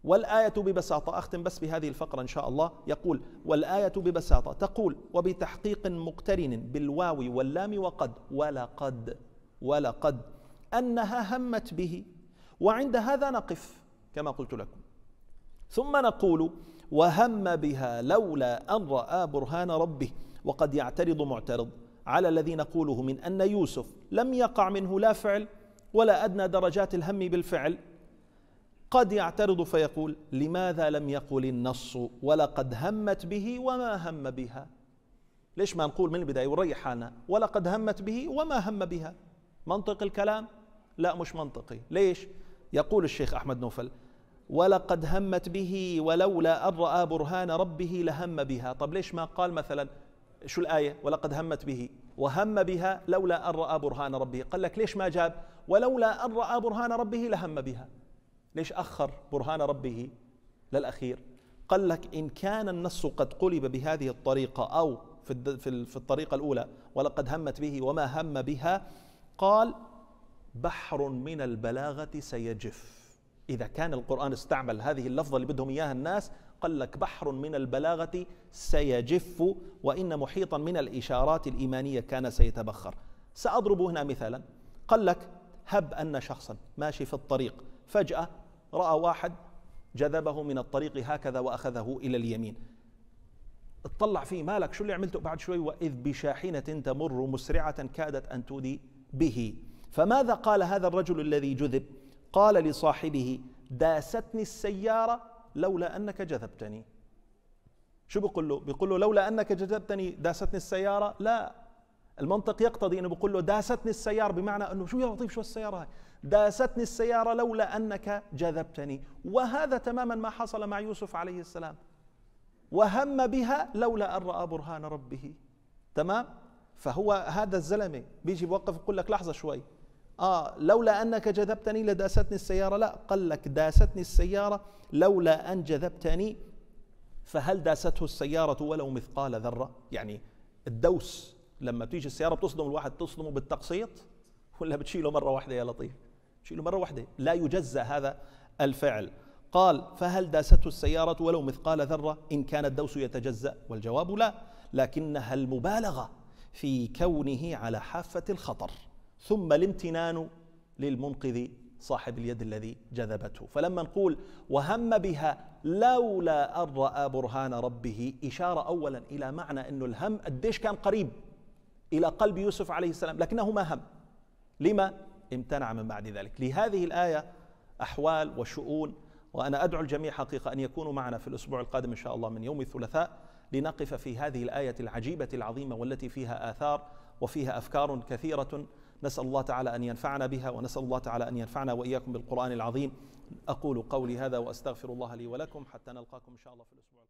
والآية ببساطة أختم بس بهذه الفقرة إن شاء الله يقول والآية ببساطة تقول وبتحقيق مقترن بالواو واللام وقد ولقد ولقد أنها همت به وعند هذا نقف كما قلت لكم ثم نقول وهم بها لولا أن رأى برهان ربه وقد يعترض معترض على الذي نقوله من أن يوسف لم يقع منه لا فعل ولا أدنى درجات الهم بالفعل قد يعترض فيقول لماذا لم يقل النص ولقد همت به وما هم بها ليش ما نقول من البداية وريح حالنا ولقد همت به وما هم بها منطق الكلام لا مش منطقي ليش يقول الشيخ أحمد نوفل ولقد همت به ولولا أن رأى برهان ربه لهم بها طب ليش ما قال مثلا شو الآية ولقد همت به وهم بها لولا أن رأى برهان ربه قال لك ليش ما جاب ولولا أن رأى برهان ربه لهم بها ليش أخر برهان ربه للأخير قال لك إن كان النص قد قلب بهذه الطريقة أو في, في الطريقة الأولى ولقد همت به وما هم بها قال بحر من البلاغة سيجف إذا كان القرآن استعمل هذه اللفظة اللي بدهم إياها الناس قال لك بحر من البلاغة سيجف وإن محيطا من الإشارات الإيمانية كان سيتبخر سأضرب هنا مثالا قال لك هب أن شخصا ماشي في الطريق فجأة رأى واحد جذبه من الطريق هكذا وأخذه إلى اليمين اطلع فيه مالك شو اللي عملته بعد شوي وإذ بشاحنة تمر مسرعة كادت أن تودي به فماذا قال هذا الرجل الذي جذب قال لصاحبه داستني السيارة لولا أنك جذبتني شو بيقول له بيقول له لولا أنك جذبتني داستني السيارة لا المنطق يقتضي أنه بيقول له داستني السيارة بمعنى أنه شو يا لطيف شو السيارة هاي داستني السيارة لولا أنك جذبتني وهذا تماما ما حصل مع يوسف عليه السلام وهم بها لولا أن رأى برهان ربه تمام فهو هذا الزلمة بيجي بوقف يقول لك لحظة شوي آه لولا أنك جذبتني لداستني السيارة لا قال لك داستني السيارة لولا أن جذبتني فهل داسته السيارة ولو مثقال ذرة يعني الدوس لما بتيجي السيارة بتصدم الواحد تصدمه بالتقسيط ولا بتشيله مرة واحدة يا لطيف تشيله مرة واحدة لا يجزى هذا الفعل قال فهل داسته السيارة ولو مثقال ذرة إن كان الدوس يتجزأ والجواب لا لكنها المبالغة في كونه على حافة الخطر ثم الامتنان للمنقذ صاحب اليد الذي جذبته فلما نقول وهم بها لولا أن رأى برهان ربه إشارة أولا إلى معنى أنه الهم قديش كان قريب إلى قلب يوسف عليه السلام لكنه ما هم لما امتنع من بعد ذلك لهذه الآية أحوال وشؤون وأنا أدعو الجميع حقيقة أن يكونوا معنا في الأسبوع القادم إن شاء الله من يوم الثلاثاء لنقف في هذه الآية العجيبة العظيمة والتي فيها آثار وفيها أفكار كثيرة نسال الله تعالى ان ينفعنا بها ونسال الله تعالى ان ينفعنا واياكم بالقران العظيم اقول قولي هذا واستغفر الله لي ولكم حتى نلقاكم ان شاء الله في الاسبوع